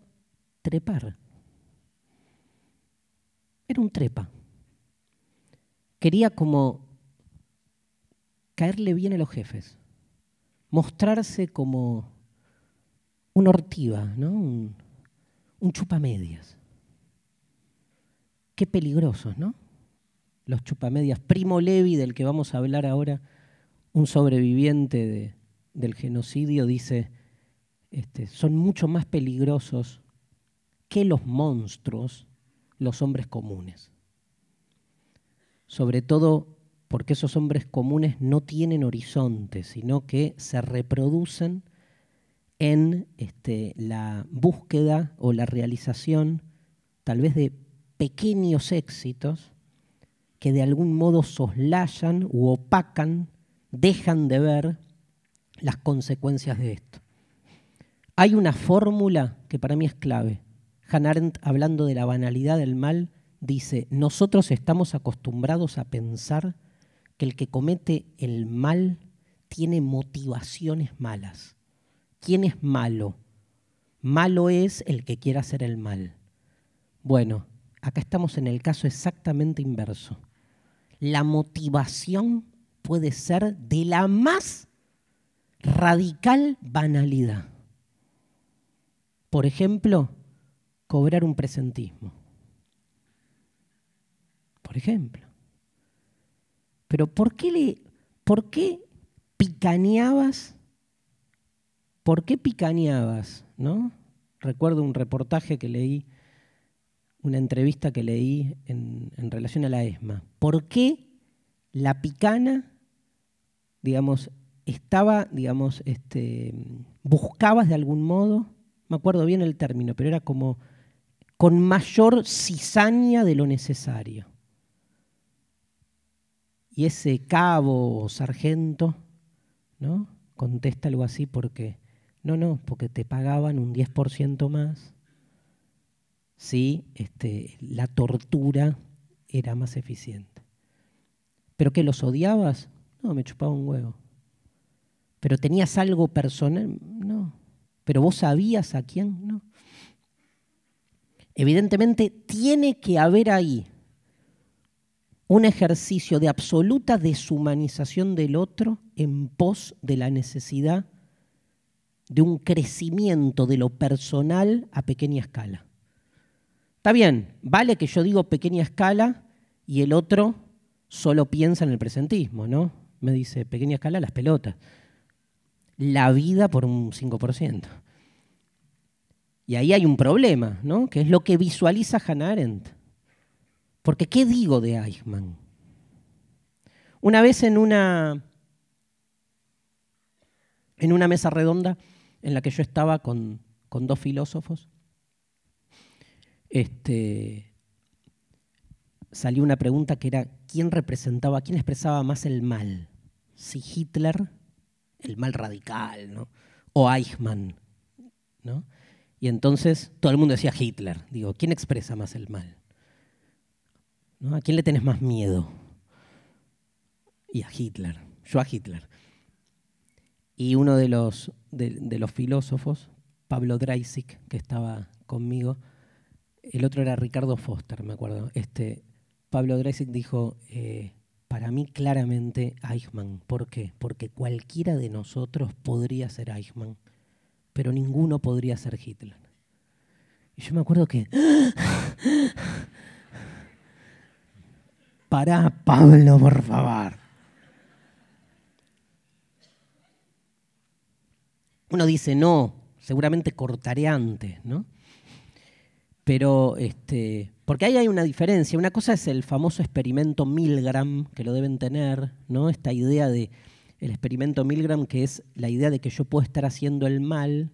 trepar. Era un trepa. Quería como caerle bien a los jefes, mostrarse como una ortiva, ¿no? un, un chupamedias. Qué peligrosos, ¿no? Los chupamedias. Primo Levi, del que vamos a hablar ahora, un sobreviviente del genocidio, dice, este, son mucho más peligrosos que los monstruos, los hombres comunes. Sobre todo porque esos hombres comunes no tienen horizonte, sino que se reproducen en este, la búsqueda o la realización tal vez de pequeños éxitos que de algún modo soslayan u opacan, dejan de ver las consecuencias de esto. Hay una fórmula que para mí es clave. Hannah Arendt, hablando de la banalidad del mal, dice, nosotros estamos acostumbrados a pensar que el que comete el mal tiene motivaciones malas. ¿Quién es malo? Malo es el que quiere hacer el mal. Bueno, Acá estamos en el caso exactamente inverso. La motivación puede ser de la más radical banalidad. Por ejemplo, cobrar un presentismo. Por ejemplo. Pero ¿por qué, le, por qué picaneabas? ¿Por qué picaneabas? ¿No? Recuerdo un reportaje que leí una entrevista que leí en, relación a la ESMA. ¿Por qué la picana, digamos, estaba, digamos, este, buscabas de algún modo, me acuerdo bien el término, pero era como con mayor cizaña de lo necesario. Y ese cabo sargento, ¿no? Contesta algo así porque, no, no, porque te pagaban un 10% más si este, la tortura era más eficiente. ¿Pero que los odiabas? No, me chupaba un huevo. ¿Pero tenías algo personal? No. ¿Pero vos sabías a quién? No. Evidentemente tiene que haber ahí un ejercicio de absoluta deshumanización del otro en pos de la necesidad de un crecimiento de lo personal a pequeña escala. Está bien, vale que yo digo pequeña escala y el otro solo piensa en el presentismo, ¿no? Me dice pequeña escala las pelotas. La vida por un 5%. Y ahí hay un problema, ¿no? Que es lo que visualiza Hannah Arendt. Porque, ¿qué digo de Eichmann? Una vez en una, en una mesa redonda en la que yo estaba con dos filósofos, este, salió una pregunta que era, ¿quién representaba, quién expresaba más el mal? Si Hitler, el mal radical, ¿no? O Eichmann, ¿no? Y entonces todo el mundo decía Hitler. Digo, ¿quién expresa más el mal? ¿A quién le tenés más miedo? Y a Hitler, yo a Hitler. Y uno de los, los filósofos, Pablo Dreisig, que estaba conmigo, el otro era Ricardo Foster, me acuerdo. Este, Pablo Dreisig dijo, eh, para mí claramente Eichmann. ¿Por qué? Porque cualquiera de nosotros podría ser Eichmann, pero ninguno podría ser Hitler. Y yo me acuerdo que... Pará, Pablo, por favor. Uno dice, no, seguramente cortaré antes, ¿no? Pero, este, porque ahí hay una diferencia. Una cosa es el famoso experimento Milgram, que lo deben tener, ¿no? Esta idea de el experimento Milgram, que es la idea de que yo puedo estar haciendo el mal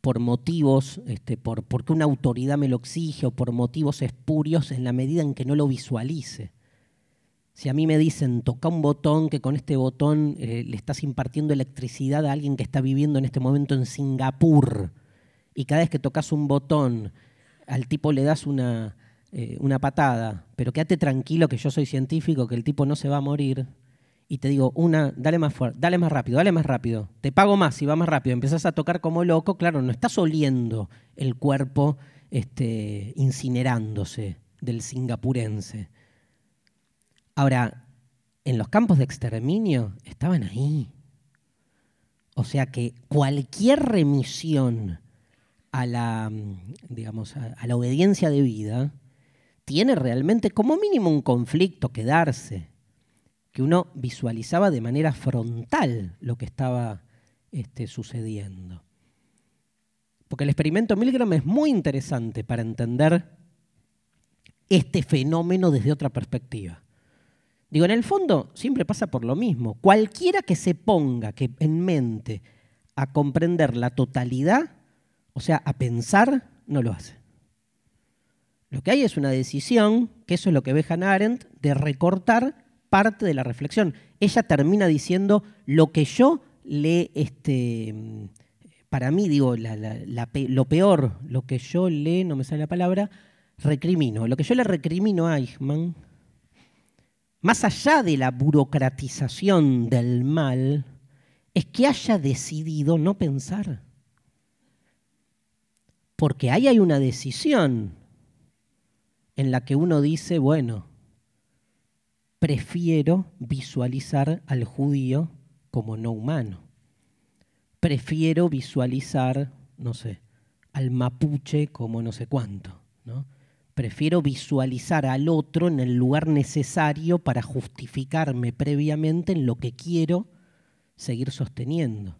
por motivos, este, por, porque una autoridad me lo exige o por motivos espurios en la medida en que no lo visualice. Si a mí me dicen, toca un botón, que con este botón eh, le estás impartiendo electricidad a alguien que está viviendo en este momento en Singapur, y cada vez que tocas un botón al tipo le das eh, una, patada, pero quédate tranquilo que yo soy científico, que el tipo no se va a morir, y te digo, una, dale más fuerte, dale más rápido, dale más rápido, te pago más y va más rápido, empiezas a tocar como loco, claro, no estás oliendo el cuerpo este, incinerándose del singapurense. Ahora, en los campos de exterminio estaban ahí. O sea que cualquier remisión a la, mm, digamos, a, vida, obediencia debida, tiene realmente como mínimo un conflicto que darse, que uno visualizaba de manera frontal lo que estaba este, sucediendo. Porque el experimento Milgram es muy interesante para entender este fenómeno desde otra perspectiva. Digo, en el fondo siempre pasa por lo mismo. Cualquiera que se ponga que en mente a comprender la totalidad o sea, a pensar no lo hace. Lo que hay es una decisión, que eso es lo que ve Hannah Arendt, de recortar parte de la reflexión. Ella termina diciendo lo que yo le, este, para mí digo, lo peor, lo que yo le, no me sale la palabra, recrimino. Lo que yo le recrimino a Eichmann, más allá de la burocratización del mal, es que haya decidido no pensar. Porque ahí hay una decisión en la que uno dice, bueno, prefiero visualizar al judío como no humano. Prefiero visualizar, no sé, al mapuche como no sé cuánto. Prefiero visualizar al otro en el lugar necesario para justificarme previamente en lo que quiero seguir sosteniendo.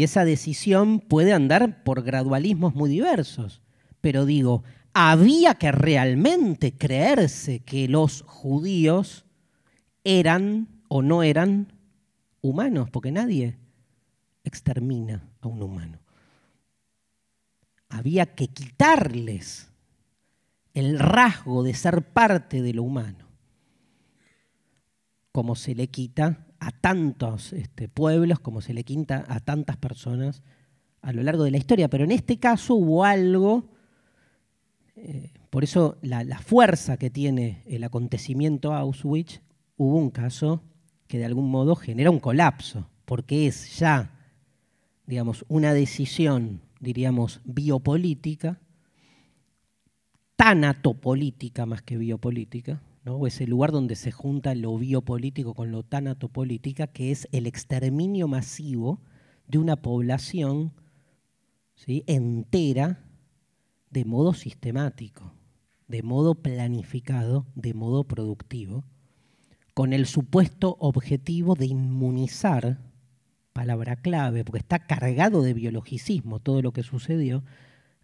Y esa decisión puede andar por gradualismos muy diversos. Pero digo, había que realmente creerse que los judíos eran o no eran humanos, porque nadie extermina a un humano. Había que quitarles el rasgo de ser parte de lo humano, como se le quita a tantos este, pueblos como se le quinta a tantas personas a lo largo de la historia. Pero en este caso hubo algo, eh, por eso la, fuerza que tiene el acontecimiento Auschwitz, hubo un caso que de algún modo genera un colapso, porque es ya, digamos, una decisión, diríamos, biopolítica, tan atopolítica más que biopolítica, ¿no? el lugar donde se junta lo biopolítico con lo tanatopolítica, que es el exterminio masivo de una población entera de modo sistemático, de modo planificado, de modo productivo, con el supuesto objetivo de inmunizar, palabra clave, porque está cargado de biologicismo todo lo que sucedió,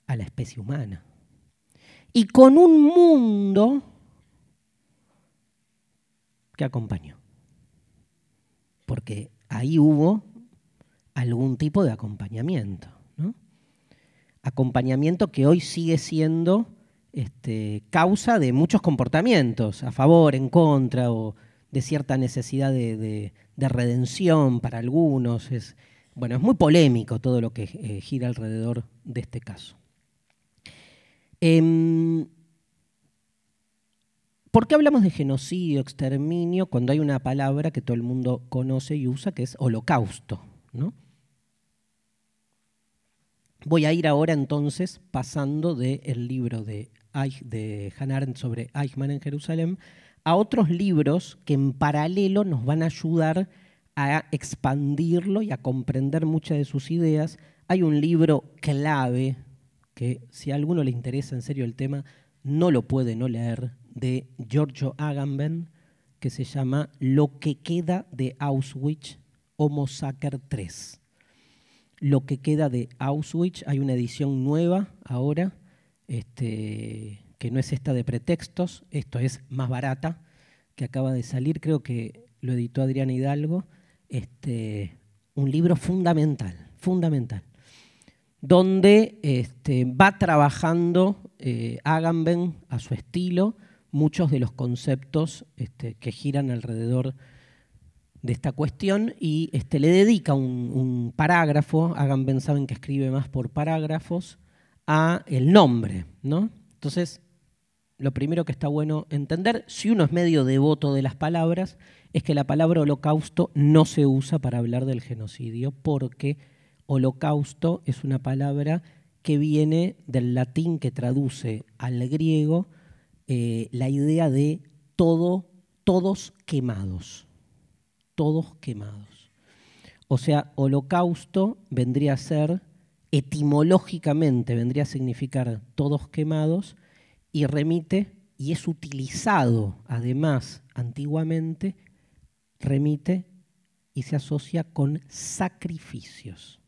a la especie humana. Y con un mundo que acompañó. Porque ahí hubo algún tipo de acompañamiento. Acompañamiento que hoy sigue siendo este, causa de muchos comportamientos, a favor, en contra, o de cierta necesidad de, redención para algunos. Es, bueno, es muy polémico todo lo que eh, gira alrededor de este caso. Em, ¿Por qué hablamos de genocidio, exterminio, cuando hay una palabra que todo el mundo conoce y usa, que es holocausto? ¿no? Voy a ir ahora entonces pasando del libro de, de Arendt sobre Eichmann en Jerusalén a otros libros que en paralelo nos van a ayudar a expandirlo y a comprender muchas de sus ideas. Hay un libro clave que si a alguno le interesa en serio el tema, no lo puede no leer, de Giorgio Agamben que se llama Lo que queda de Auschwitz, Homo Sacer 3. Lo que queda de Auschwitz, hay una edición nueva ahora, este, que no es esta de pretextos, esto es más barata, que acaba de salir, creo que lo editó Adriana Hidalgo, este, un libro fundamental, fundamental, donde este, va trabajando eh, Agamben a su estilo muchos de los conceptos este, que giran alrededor de esta cuestión y este, le dedica un, parágrafo, hagan bien en que escribe más por parágrafos, a el nombre, ¿no? Entonces, lo primero que está bueno entender, si uno es medio devoto de las palabras, es que la palabra holocausto no se usa para hablar del genocidio, porque holocausto es una palabra que viene del latín que traduce al griego eh, la idea de todo, todos quemados, todos quemados. O sea, holocausto vendría a ser, etimológicamente vendría a significar todos quemados y remite, y es utilizado además antiguamente, remite y se asocia con sacrificios.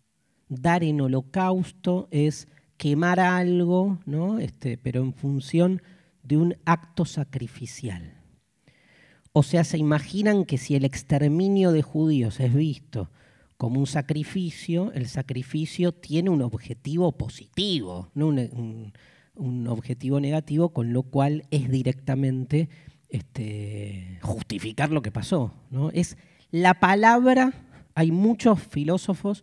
Dar en holocausto es quemar algo, ¿no? Este, pero en función de un acto sacrificial. O sea, se imaginan que si el exterminio de judíos es visto como un sacrificio, el sacrificio tiene un objetivo positivo, un, objetivo negativo, con lo cual es directamente este, justificar lo que pasó. ¿no? Es la palabra, hay muchos filósofos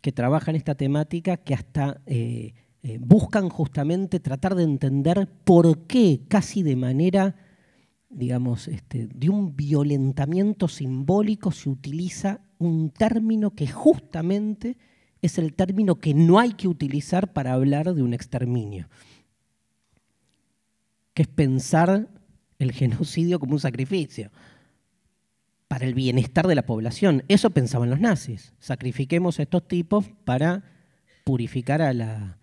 que trabajan esta temática que hasta eh, eh, buscan justamente tratar de entender por qué casi de manera, digamos, este, de un violentamiento simbólico se utiliza un término que justamente es el término que no hay que utilizar para hablar de un exterminio, que es pensar el genocidio como un sacrificio para el bienestar de la población. Eso pensaban los nazis. Sacrifiquemos a estos tipos para purificar a la,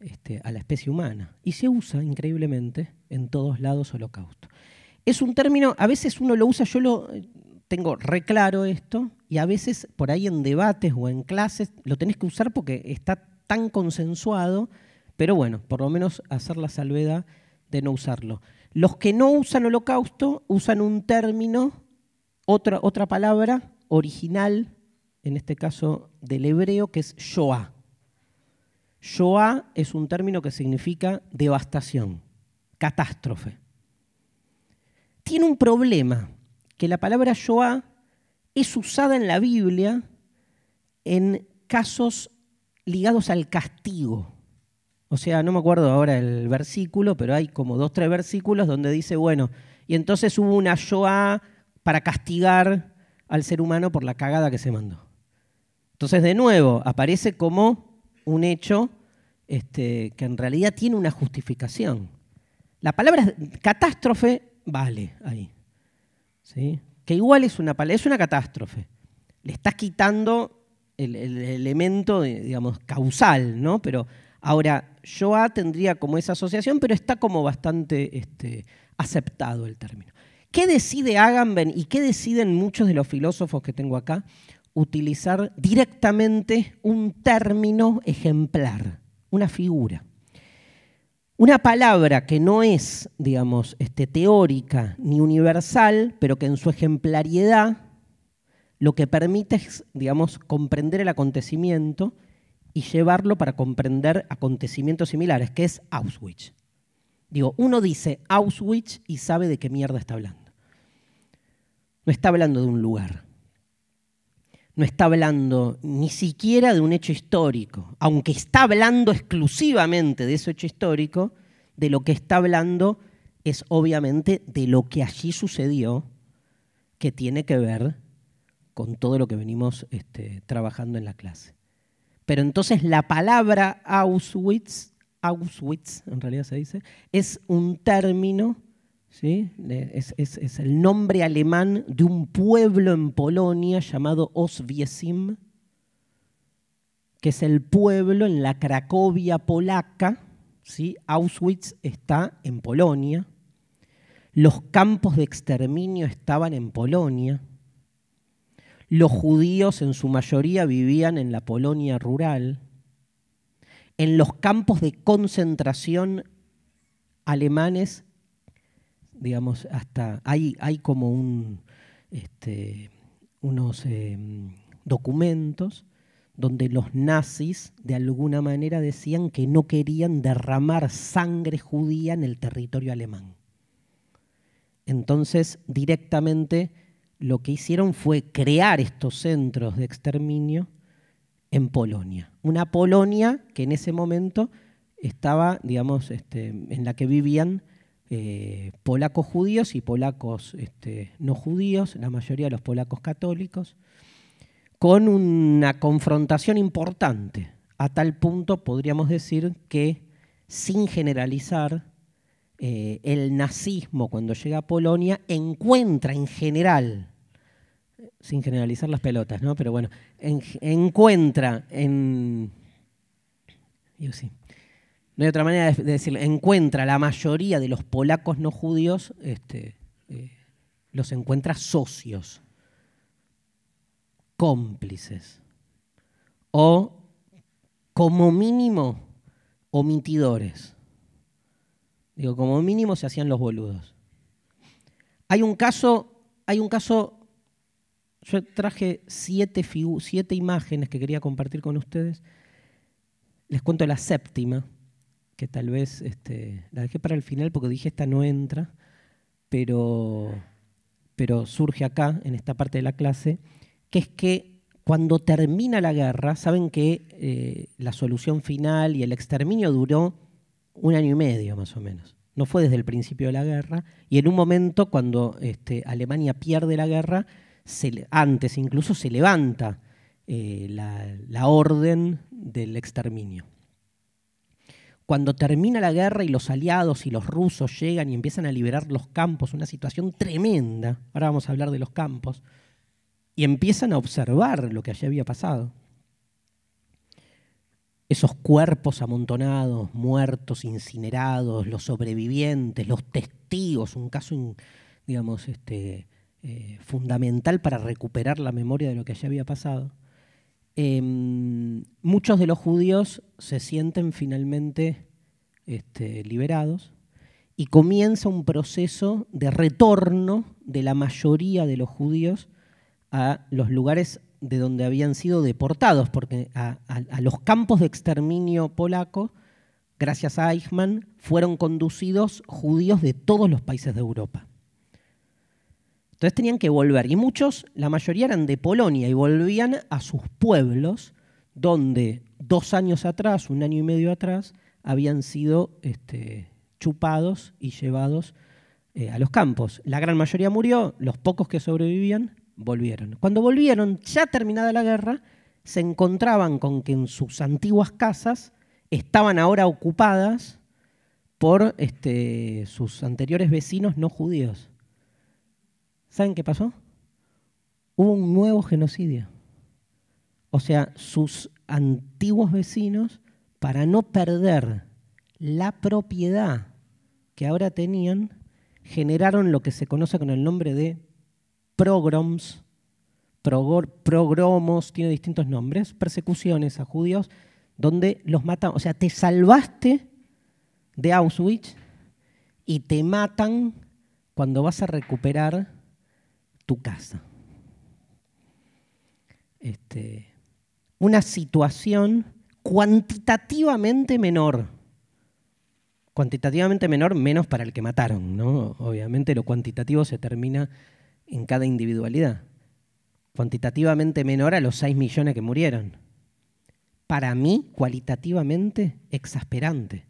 este, a la especie humana. Y se usa increíblemente en todos lados holocausto. Es un término, a veces uno lo usa, yo lo eh, tengo reclaro esto, y a veces por ahí en debates o en clases lo tenés que usar porque está tan consensuado, pero bueno, por lo menos hacer la salvedad de no usarlo. Los que no usan holocausto usan un término, otra, otra palabra original, en este caso del hebreo, que es Shoah. Shoah es un término que significa devastación, catástrofe. Tiene un problema, que la palabra Shoah es usada en la Biblia en casos ligados al castigo. O sea, no me acuerdo ahora el versículo, pero hay como dos, tres versículos donde dice, bueno, y entonces hubo una Shoah para castigar al ser humano por la cagada que se mandó. Entonces, de nuevo, aparece como un hecho este, que en realidad tiene una justificación. La palabra catástrofe vale ahí. ¿sí? Que igual es una, es una catástrofe. Le estás quitando el, elemento, eh, digamos, causal, ¿no? Pero ahora, yo tendría como esa asociación, pero está como bastante este, aceptado el término. ¿Qué decide Agamben y qué deciden muchos de los filósofos que tengo acá utilizar directamente un término ejemplar, una figura. Una palabra que no es, digamos, este, teórica ni universal, pero que en su ejemplariedad lo que permite es, digamos, comprender el acontecimiento y llevarlo para comprender acontecimientos similares, que es Auschwitz. Digo, uno dice Auschwitz y sabe de qué mierda está hablando. No está hablando de un lugar, no está hablando ni siquiera de un hecho histórico, aunque está hablando exclusivamente de ese hecho histórico, de lo que está hablando es obviamente de lo que allí sucedió, que tiene que ver con todo lo que venimos este, trabajando en la clase. Pero entonces la palabra Auschwitz, Auschwitz en realidad se dice, es un término es, el nombre alemán de un pueblo en Polonia llamado Oswiecim, que es el pueblo en la Cracovia polaca. ¿sí? Auschwitz está en Polonia. Los campos de exterminio estaban en Polonia. Los judíos en su mayoría vivían en la Polonia rural. En los campos de concentración alemanes digamos, hasta hay, como este, unos em, documentos donde los nazis de alguna manera decían que no querían derramar sangre judía en el territorio alemán. Entonces, directamente lo que hicieron fue crear estos centros de exterminio en Polonia. Una Polonia que en ese momento estaba, digamos, este, en la que vivían eh, polacos judíos y polacos este, no judíos, la mayoría de los polacos católicos, con una confrontación importante, a tal punto podríamos decir que sin generalizar, eh, el nazismo cuando llega a Polonia encuentra en general, sin generalizar las pelotas, ¿no? Pero bueno, encuentra en... Yo sí no hay otra manera de, decirlo, encuentra la mayoría de los polacos no judíos, este, eh, los encuentra socios, cómplices, o como mínimo omitidores. Digo, como mínimo se hacían los boludos. Hay un caso, hay un caso, yo traje siete imágenes que quería compartir con ustedes. Les cuento la séptima que tal vez este, la dejé para el final porque dije esta no entra, pero, pero surge acá, en esta parte de la clase, que es que cuando termina la guerra, saben que eh, la solución final y el exterminio duró un año y medio más o menos. No fue desde el principio de la guerra, y en un momento cuando este, Alemania pierde la guerra, antes incluso se levanta eh, la orden del exterminio cuando termina la guerra y los aliados y los rusos llegan y empiezan a liberar los campos, una situación tremenda, ahora vamos a hablar de los campos, y empiezan a observar lo que allí había pasado. Esos cuerpos amontonados, muertos, incinerados, los sobrevivientes, los testigos, un caso, digamos, este, eh, fundamental para recuperar la memoria de lo que allí había pasado Em, muchos de los judíos se sienten finalmente este, liberados y comienza un proceso de retorno de la mayoría de los judíos a los lugares de donde habían sido deportados, porque a, a los campos de exterminio polaco, gracias a Eichmann, fueron conducidos judíos de todos los países de Europa. Entonces tenían que volver y muchos, la mayoría eran de Polonia y volvían a sus pueblos donde dos años atrás, un año y medio atrás, habían sido este, chupados y llevados eh, a los campos. La gran mayoría murió, los pocos que sobrevivían volvieron. Cuando volvieron, ya terminada la guerra, se encontraban con que en sus antiguas casas estaban ahora ocupadas por este, sus anteriores vecinos no judíos. ¿Saben qué pasó? Hubo un nuevo genocidio. O sea, sus antiguos vecinos, para no perder la propiedad que ahora tenían, generaron lo que se conoce con el nombre de progroms, progromos, tiene distintos nombres, persecuciones a judíos, donde los matan. O sea, te salvaste de Auschwitz y te matan cuando vas a recuperar tu casa. Este, una situación cuantitativamente menor. Cuantitativamente menor, menos para el que mataron, Obviamente lo cuantitativo se termina en cada individualidad. Cuantitativamente menor a los 6 millones que murieron. Para mí, cualitativamente, exasperante.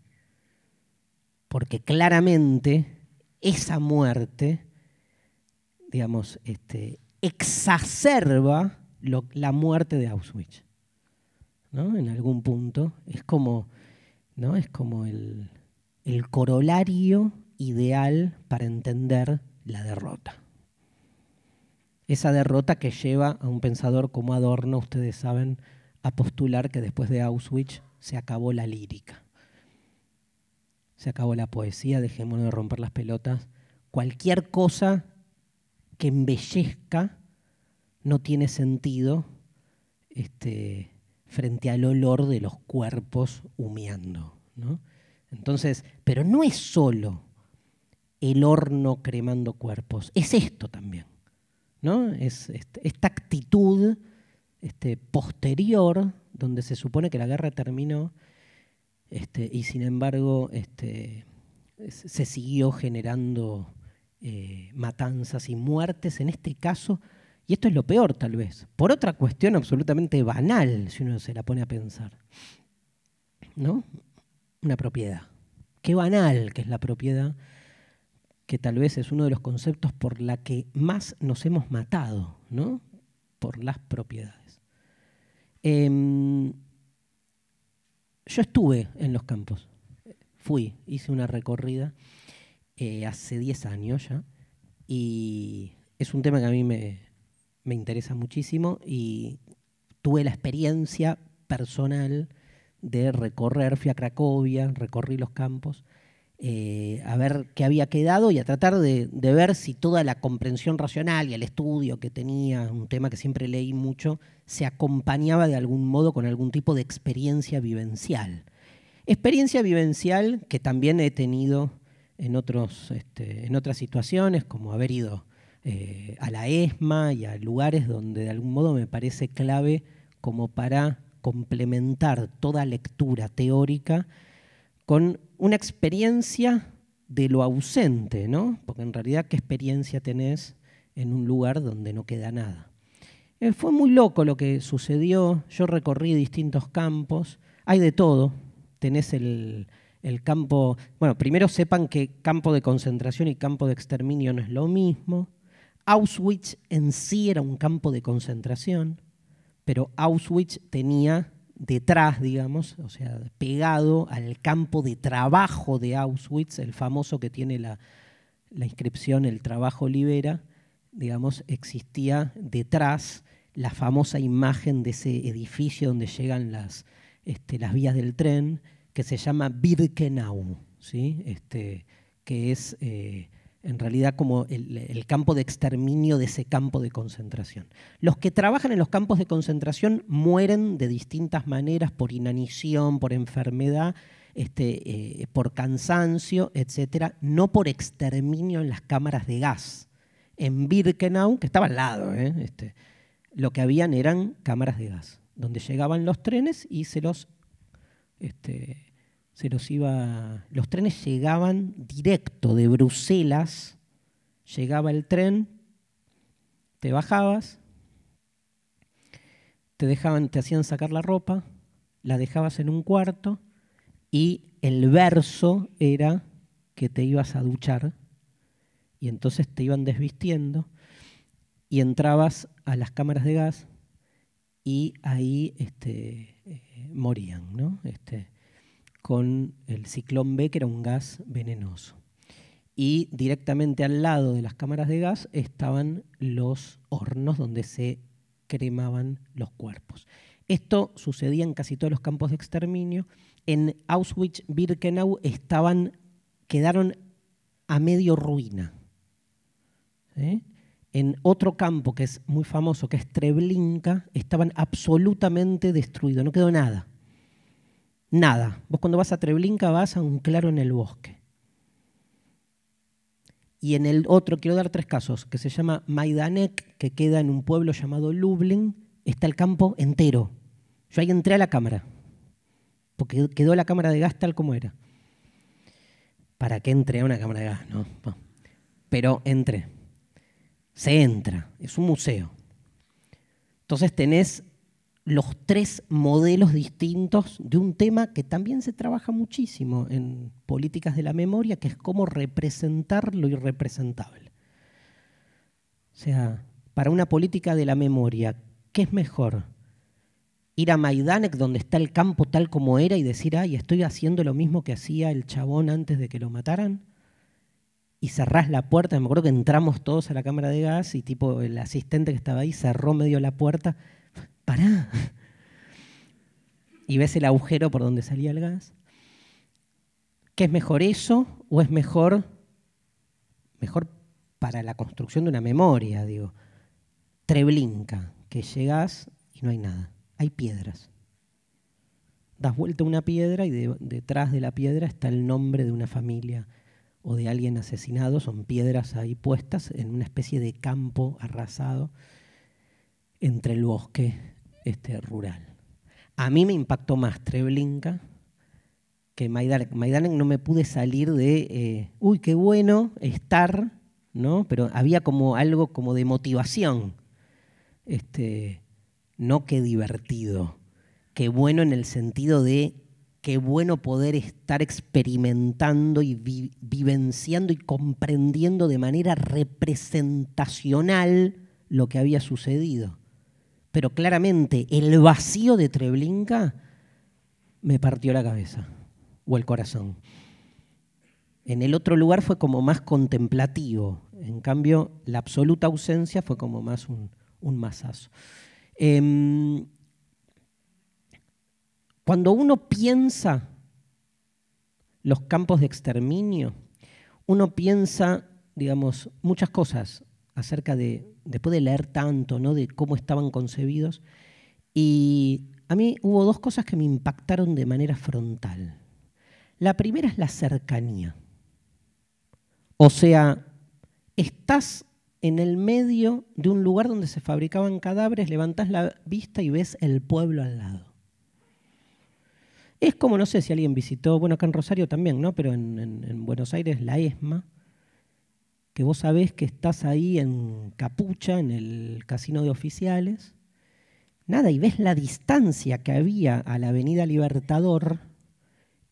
Porque claramente esa muerte digamos, este, exacerba la muerte de Auschwitz. ¿no? En algún punto. Es como, ¿no? es como el, el corolario ideal para entender la derrota. Esa derrota que lleva a un pensador como Adorno, ustedes saben, a postular que después de Auschwitz se acabó la lírica. Se acabó la poesía, dejémonos de romper las pelotas. Cualquier cosa que embellezca no tiene sentido este, frente al olor de los cuerpos humeando. Entonces, pero no es solo el horno cremando cuerpos, es esto también. ¿no? Es, esta actitud este, posterior, donde se supone que la guerra terminó, este, y sin embargo este, se siguió generando eh, matanzas y muertes, en este caso, y esto es lo peor tal vez, por otra cuestión absolutamente banal, si uno se la pone a pensar, ¿no? Una propiedad. Qué banal que es la propiedad, que tal vez es uno de los conceptos por la que más nos hemos matado, ¿no? Por las propiedades. Em, yo estuve en los campos, fui, hice una recorrida. Eh, hace 10 años ya. Y es un tema que a mí me, interesa muchísimo y tuve la experiencia personal de recorrer, fui a Cracovia, recorrí los campos, eh, a ver qué había quedado y a tratar de, de, ver si toda la comprensión racional y el estudio que tenía, un tema que siempre leí mucho, se acompañaba de algún modo con algún tipo de experiencia vivencial. Experiencia vivencial que también he tenido en, otros, este, en otras situaciones, como haber ido eh, a la ESMA y a lugares donde de algún modo me parece clave como para complementar toda lectura teórica con una experiencia de lo ausente, ¿no? Porque en realidad, ¿qué experiencia tenés en un lugar donde no queda nada? Eh, fue muy loco lo que sucedió. Yo recorrí distintos campos. Hay de todo. Tenés el, el campo, bueno, primero sepan que campo de concentración y campo de exterminio no es lo mismo. Auschwitz en sí era un campo de concentración, pero Auschwitz tenía detrás, digamos, o sea, pegado al campo de trabajo de Auschwitz, el famoso que tiene la, inscripción El trabajo libera, digamos, existía detrás la famosa imagen de ese edificio donde llegan las este, vías del tren, que se llama Birkenau, ¿sí? este, que es eh, en realidad como el, campo de exterminio de ese campo de concentración. Los que trabajan en los campos de concentración mueren de distintas maneras, por inanición, por enfermedad, este, eh, por cansancio, etc., no por exterminio en las cámaras de gas. En Birkenau, que estaba al lado, ¿eh? este, lo que habían eran cámaras de gas, donde llegaban los trenes y se los este, se los iba. Los trenes llegaban directo de Bruselas, llegaba el tren, te bajabas, te dejaban, te hacían sacar la ropa, la dejabas en un cuarto y el verso era que te ibas a duchar y entonces te iban desvistiendo y entrabas a las cámaras de gas y ahí este, eh, morían, ¿no? Este, con el ciclón B, que era un gas venenoso. Y directamente al lado de las cámaras de gas estaban los hornos donde se cremaban los cuerpos. Esto sucedía en casi todos los campos de exterminio. En Auschwitz-Birkenau estaban, quedaron a medio ruina. En otro campo que es muy famoso, que es Treblinka, estaban absolutamente destruidos, no quedó nada. Nada. Vos cuando vas a Treblinka vas a un claro en el bosque. Y en el otro, quiero dar tres casos, que se llama Maidanek, que queda en un pueblo llamado Lublin, está el campo entero. Yo ahí entré a la cámara, porque quedó la cámara de gas tal como era. ¿Para qué entré a una cámara de gas? No, Pero entré. Se entra, es un museo. Entonces tenés los tres modelos distintos de un tema que también se trabaja muchísimo en políticas de la memoria, que es cómo representar lo irrepresentable. O sea, para una política de la memoria, ¿qué es mejor? Ir a Maidanek, donde está el campo tal como era, y decir, ay, estoy haciendo lo mismo que hacía el chabón antes de que lo mataran. Y cerrás la puerta, me acuerdo que entramos todos a la cámara de gas y tipo el asistente que estaba ahí cerró medio la puerta pará. Y ves el agujero por donde salía el gas. ¿Qué es mejor eso o es mejor, mejor para la construcción de una memoria? Digo, Treblinka, que llegás y no hay nada, hay piedras. Das vuelta a una piedra y detrás de la piedra está el nombre de una familia o de alguien asesinado, son piedras ahí puestas en una especie de campo arrasado entre el bosque este, rural. A mí me impactó más Treblinka que Maidanek. Maidanek no me pude salir de, eh, uy, qué bueno estar, ¿no? Pero había como algo como de motivación, este, no qué divertido, qué bueno en el sentido de qué bueno poder estar experimentando y vivenciando y comprendiendo de manera representacional lo que había sucedido pero claramente el vacío de Treblinka me partió la cabeza o el corazón. En el otro lugar fue como más contemplativo, en cambio la absoluta ausencia fue como más un, masazo. Em, cuando uno piensa los campos de exterminio, uno piensa, digamos, muchas cosas acerca de, después de leer tanto, ¿no? de cómo estaban concebidos. Y a mí hubo dos cosas que me impactaron de manera frontal. La primera es la cercanía. O sea, estás en el medio de un lugar donde se fabricaban cadáveres, levantás la vista y ves el pueblo al lado. Es como, no sé si alguien visitó, bueno, acá en Rosario también, ¿no? Pero en, en Buenos Aires, la ESMA, que vos sabés que estás ahí en capucha, en el casino de oficiales, nada, y ves la distancia que había a la Avenida Libertador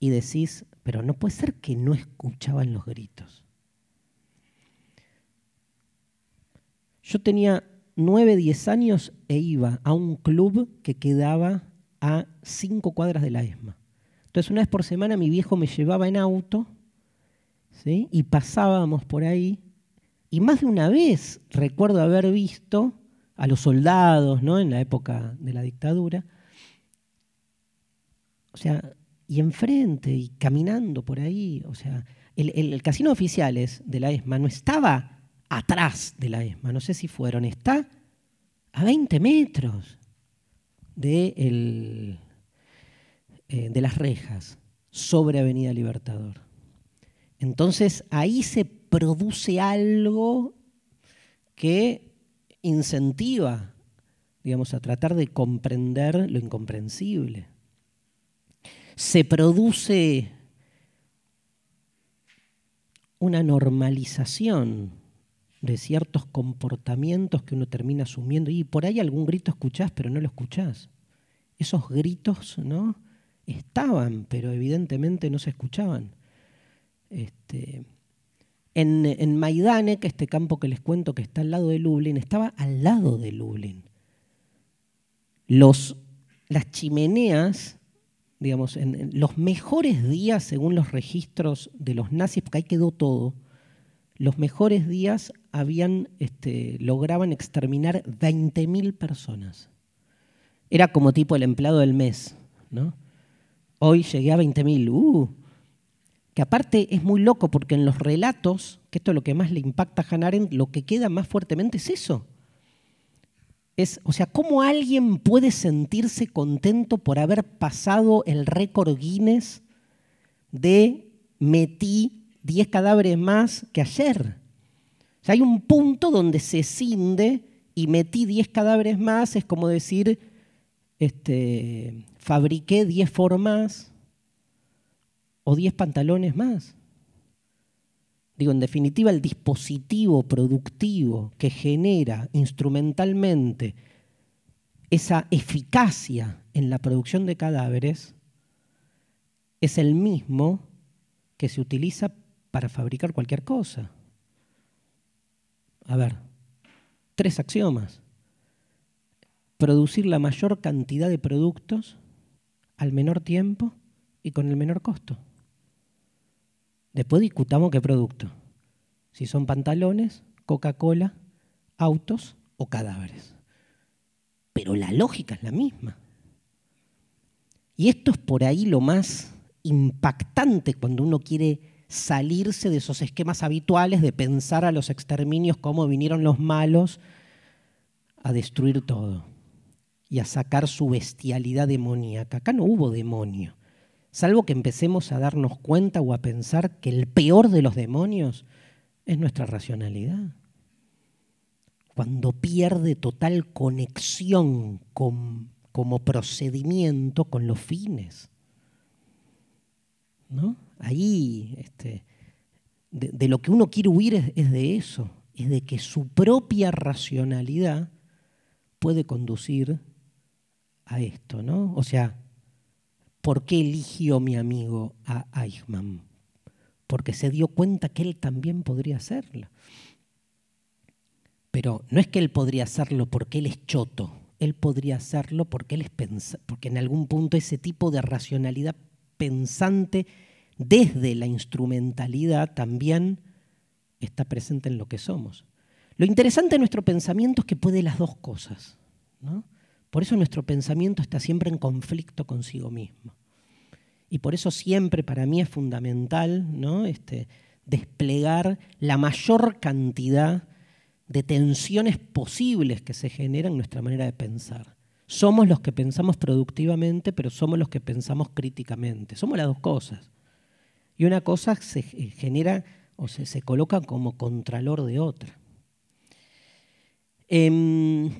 y decís, pero no puede ser que no escuchaban los gritos. Yo tenía 9, 10 años e iba a un club que quedaba a 5 cuadras de la ESMA. Entonces una vez por semana mi viejo me llevaba en auto ¿sí? y pasábamos por ahí y más de una vez recuerdo haber visto a los soldados, ¿no? En la época de la dictadura. O sea, y enfrente, y caminando por ahí. O sea, el, casino de oficiales de la ESMA no estaba atrás de la ESMA, no sé si fueron, está a 20 metros de, eh, de las rejas sobre Avenida Libertador. Entonces ahí se produce algo que incentiva, digamos, a tratar de comprender lo incomprensible. Se produce una normalización de ciertos comportamientos que uno termina asumiendo. Y por ahí algún grito escuchás, pero no lo escuchás. Esos gritos, ¿no? Estaban, pero evidentemente no se escuchaban. Este, en, en que este campo que les cuento que está al lado de Lublin, estaba al lado de Lublin. Los, las chimeneas, digamos, en, los mejores días, según los registros de los nazis, porque ahí quedó todo, los mejores días habían, este, lograban exterminar 20.000 personas. Era como tipo el empleado del mes, ¿no? Hoy llegué a 20.000, ¡uh! que aparte es muy loco porque en los relatos, que esto es lo que más le impacta a Hannah lo que queda más fuertemente es eso. Es, o sea, ¿cómo alguien puede sentirse contento por haber pasado el récord Guinness de metí 10 cadáveres más que ayer? O sea, hay un punto donde se cinde y metí 10 cadáveres más, es como decir, este, fabriqué 10 formas o 10 pantalones más. Digo, en definitiva, el dispositivo productivo que genera instrumentalmente esa eficacia en la producción de cadáveres es el mismo que se utiliza para fabricar cualquier cosa. A ver, tres axiomas. Producir la mayor cantidad de productos al menor tiempo y con el menor costo. Después discutamos qué producto. Si son pantalones, Coca-Cola, autos o cadáveres. Pero la lógica es la misma. Y esto es por ahí lo más impactante cuando uno quiere salirse de esos esquemas habituales de pensar a los exterminios como vinieron los malos a destruir todo y a sacar su bestialidad demoníaca. Acá no hubo demonio salvo que empecemos a darnos cuenta o a pensar que el peor de los demonios es nuestra racionalidad. Cuando pierde total conexión como procedimiento con los fines. ¿No? Ahí, este, de, lo que uno quiere huir es, de eso, es de que su propia racionalidad puede conducir a esto, ¿no? O sea, ¿Por qué eligió mi amigo a Eichmann? Porque se dio cuenta que él también podría hacerlo. Pero no es que él podría hacerlo porque él es choto, él podría hacerlo porque él es porque en algún punto ese tipo de racionalidad pensante desde la instrumentalidad también está presente en lo que somos. Lo interesante de nuestro pensamiento es que puede las dos cosas. ¿no? Por eso nuestro pensamiento está siempre en conflicto consigo mismo. Y por eso siempre para mí es fundamental ¿no? este, desplegar la mayor cantidad de tensiones posibles que se generan en nuestra manera de pensar. Somos los que pensamos productivamente, pero somos los que pensamos críticamente. Somos las dos cosas. Y una cosa se eh, genera o se, se coloca como contralor de otra. Em,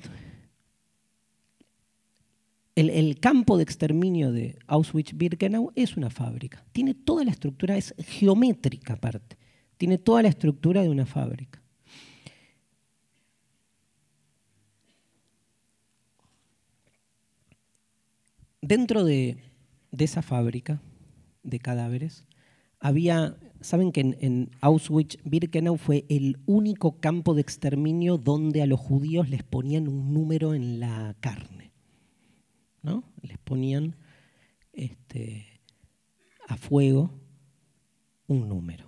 el, campo de exterminio de Auschwitz-Birkenau es una fábrica. Tiene toda la estructura, es geométrica aparte. Tiene toda la estructura de una fábrica. Dentro de, esa fábrica de cadáveres había, saben que en Auschwitz-Birkenau fue el único campo de exterminio donde a los judíos les ponían un número en la carne les ponían este, a fuego un número.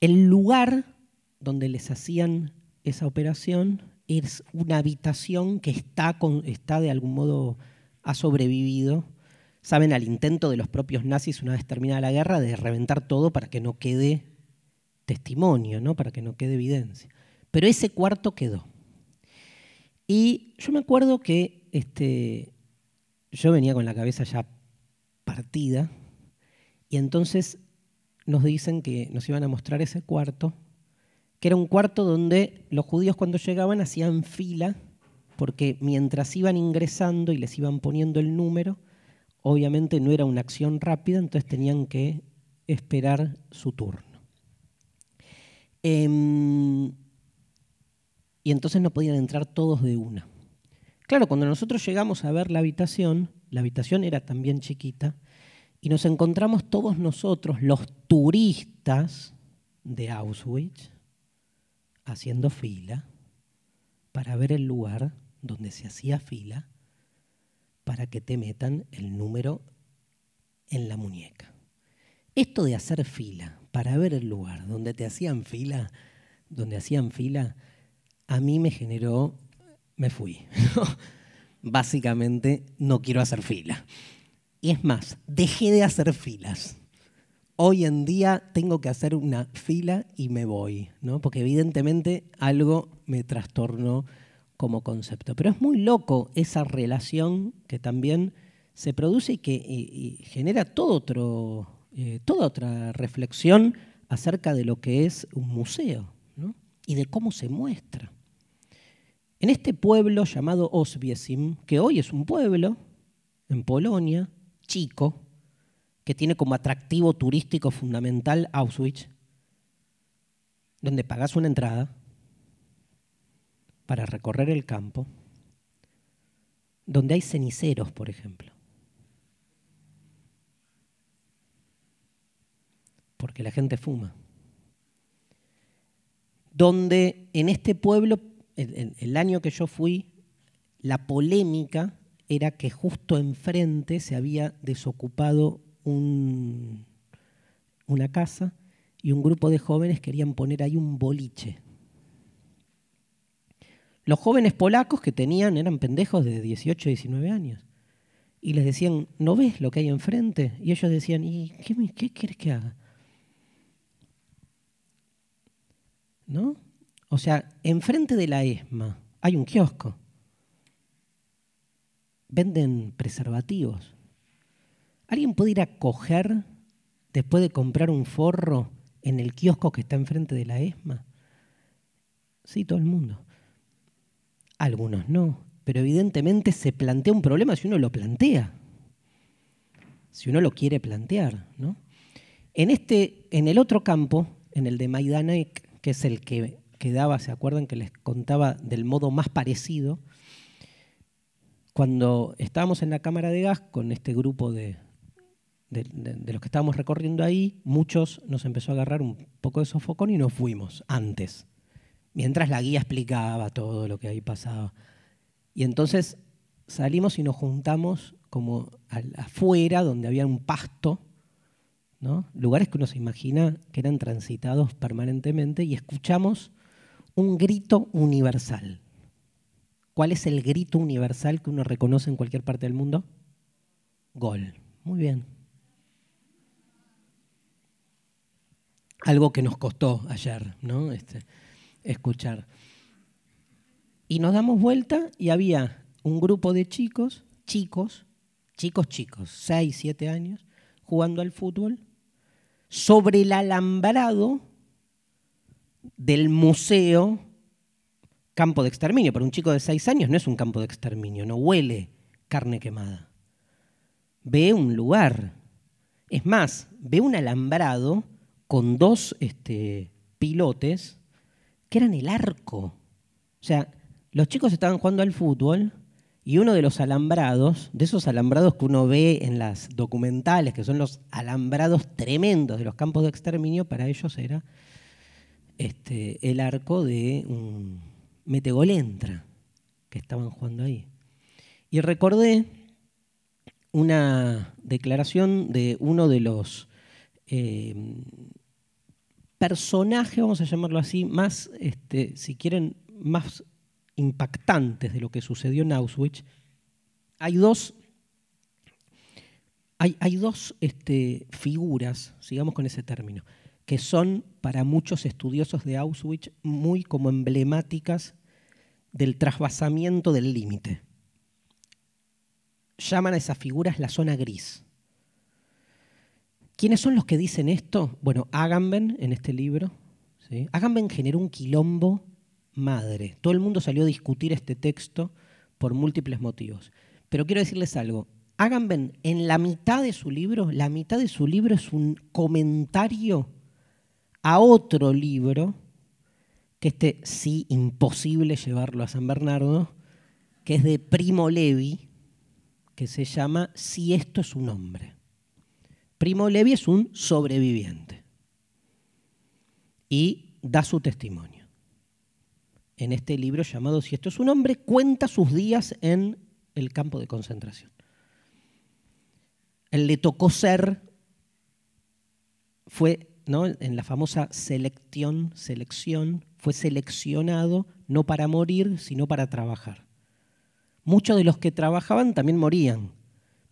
El lugar donde les hacían esa operación es una habitación que está, está de algún modo, ha sobrevivido, saben, al intento de los propios nazis una vez terminada la guerra de reventar todo para que no quede testimonio, ¿no? para que no quede evidencia. Pero ese cuarto quedó. Y yo me acuerdo que este, yo venía con la cabeza ya partida y entonces nos dicen que nos iban a mostrar ese cuarto, que era un cuarto donde los judíos cuando llegaban hacían fila, porque mientras iban ingresando y les iban poniendo el número, obviamente no era una acción rápida, entonces tenían que esperar su turno. Em, y entonces no podían entrar todos de una. Claro, cuando nosotros llegamos a ver la habitación, la habitación era también chiquita, y nos encontramos todos nosotros, los turistas de Auschwitz, haciendo fila para ver el lugar donde se hacía fila para que te metan el número en la muñeca. Esto de hacer fila para ver el lugar donde te hacían fila, donde hacían fila, a mí me generó me fui. Básicamente, no quiero hacer fila. Y es más, dejé de hacer filas. Hoy en día tengo que hacer una fila y me voy, ¿no? Porque evidentemente algo me trastornó como concepto. Pero es muy loco esa relación que también se produce y que genera todo otro, eh, toda otra reflexión acerca de lo que es un museo y de cómo se muestra. En este pueblo llamado Oswiecim, que hoy es un pueblo en Polonia, chico, que tiene como atractivo turístico fundamental Auschwitz, donde pagas una entrada para recorrer el campo, donde hay ceniceros, por ejemplo. Porque la gente fuma. Donde en este pueblo el, año que yo fui, la polémica era que justo enfrente se había desocupado una casa y un grupo de jóvenes querían poner ahí un boliche. Los jóvenes polacos que tenían eran pendejos de 18, 19 años. Y les decían, ¿no ves lo que hay enfrente? Y ellos decían, ¿y qué, qué quieres que haga? ¿No? O sea, enfrente de la ESMA hay un kiosco. Venden preservativos. ¿Alguien puede ir a coger después de comprar un forro en el kiosco que está enfrente de la ESMA? Sí, todo el mundo. Algunos no, pero evidentemente se plantea un problema si uno lo plantea, si uno lo quiere plantear. En, este, en el otro campo, en el de Maidanek, que es el que Quedaba, ¿se acuerdan que les contaba del modo más parecido? Cuando estábamos en la cámara de gas con este grupo de, los que estábamos recorriendo ahí, muchos nos empezó a agarrar un poco de sofocón y nos fuimos antes, mientras la guía explicaba todo lo que ahí pasaba. Y entonces salimos y nos juntamos como afuera, donde había un pasto, ¿no? lugares que uno se imagina que eran transitados permanentemente, y escuchamos un grito universal. ¿Cuál es el grito universal que uno reconoce en cualquier parte del mundo? Gol. Muy bien. Algo que nos costó ayer, ¿no? Este, escuchar. Y nos damos vuelta y había un grupo de chicos, chicos, chicos, chicos, 6, 7 años, jugando al fútbol, sobre el alambrado del museo campo de exterminio. Para un chico de seis años no es un campo de exterminio, no huele carne quemada. Ve un lugar. Es más, ve un alambrado con dos este, pilotes que eran el arco. O sea, los chicos estaban jugando al fútbol y uno de los alambrados, de esos alambrados que uno ve en las documentales, que son los alambrados tremendos de los campos de exterminio, para ellos era este, el arco de un metegolentra que estaban jugando ahí. Y recordé una declaración de uno de los eh, personajes, vamos a llamarlo así, más, este, si quieren, más impactantes de lo que sucedió en Auschwitz. Hay dos, hay, dos este, figuras, sigamos con ese término, que son para muchos estudiosos de Auschwitz muy como emblemáticas del trasvasamiento del límite. Llaman a esas figuras la zona gris. ¿Quiénes son los que dicen esto? Bueno, Agamben en este libro. ¿sí? Agamben generó un quilombo madre. Todo el mundo salió a discutir este texto por múltiples motivos. Pero quiero decirles algo. Agamben, en la mitad de su libro, la mitad de su libro es un comentario a otro libro, que este sí imposible llevarlo a San Bernardo, que es de Primo Levi, que se llama Si esto es un hombre. Primo Levi es un sobreviviente y da su testimonio. En este libro llamado Si esto es un hombre, cuenta sus días en el campo de concentración. Él le tocó ser, fue en la famosa selección, selección, fue seleccionado no para morir, sino para trabajar. Muchos de los que trabajaban también morían,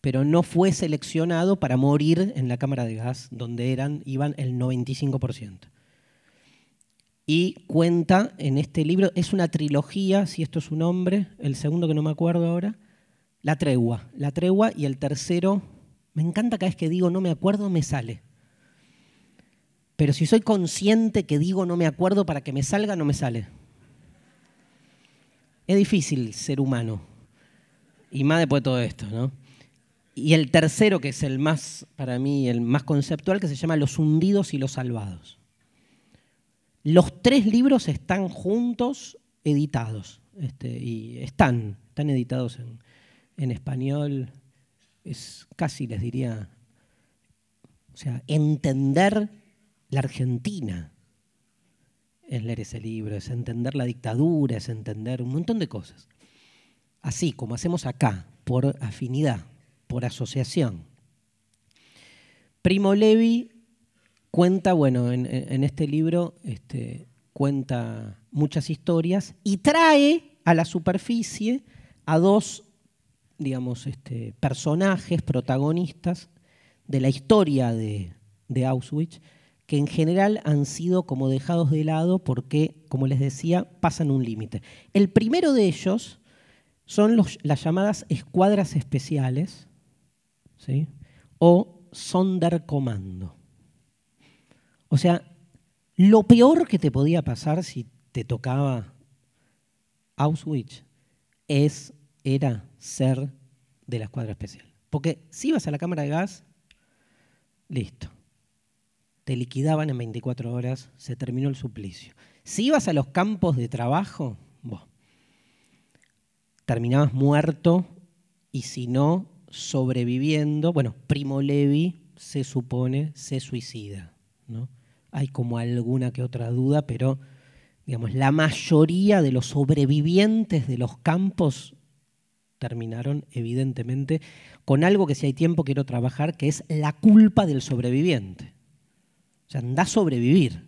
pero no fue seleccionado para morir en la cámara de gas, donde eran, iban el 95%. Y cuenta en este libro, es una trilogía, si esto es un nombre, el segundo que no me acuerdo ahora, La Tregua. La Tregua y el tercero, me encanta cada vez que digo no me acuerdo, me sale. Pero si soy consciente que digo no me acuerdo para que me salga, no me sale. Es difícil ser humano. Y más después de todo esto, ¿no? Y el tercero, que es el más, para mí, el más conceptual, que se llama Los hundidos y los salvados. Los tres libros están juntos, editados. Este, y están, están editados en, en español. Es casi, les diría, o sea, entender la Argentina es leer ese libro, es entender la dictadura, es entender un montón de cosas. Así como hacemos acá, por afinidad, por asociación. Primo Levi cuenta, bueno, en, este libro este, cuenta muchas historias y trae a la superficie a dos, digamos, este, personajes protagonistas de la historia de Auschwitz, que en general han sido como dejados de lado porque, como les decía, pasan un límite. El primero de ellos son las llamadas escuadras especiales ¿sí? o comando. O sea, lo peor que te podía pasar si te tocaba Auschwitz es, era ser de la escuadra especial. Porque si ibas a la cámara de gas, listo te liquidaban en 24 horas, se terminó el suplicio. Si ibas a los campos de trabajo, terminabas muerto y si no, sobreviviendo. Bueno, Primo Levi se supone se suicida. ¿no? Hay como alguna que otra duda, pero digamos, la mayoría de los sobrevivientes de los campos terminaron, evidentemente, con algo que si hay tiempo quiero trabajar, que es la culpa del sobreviviente. O sea, anda a sobrevivir.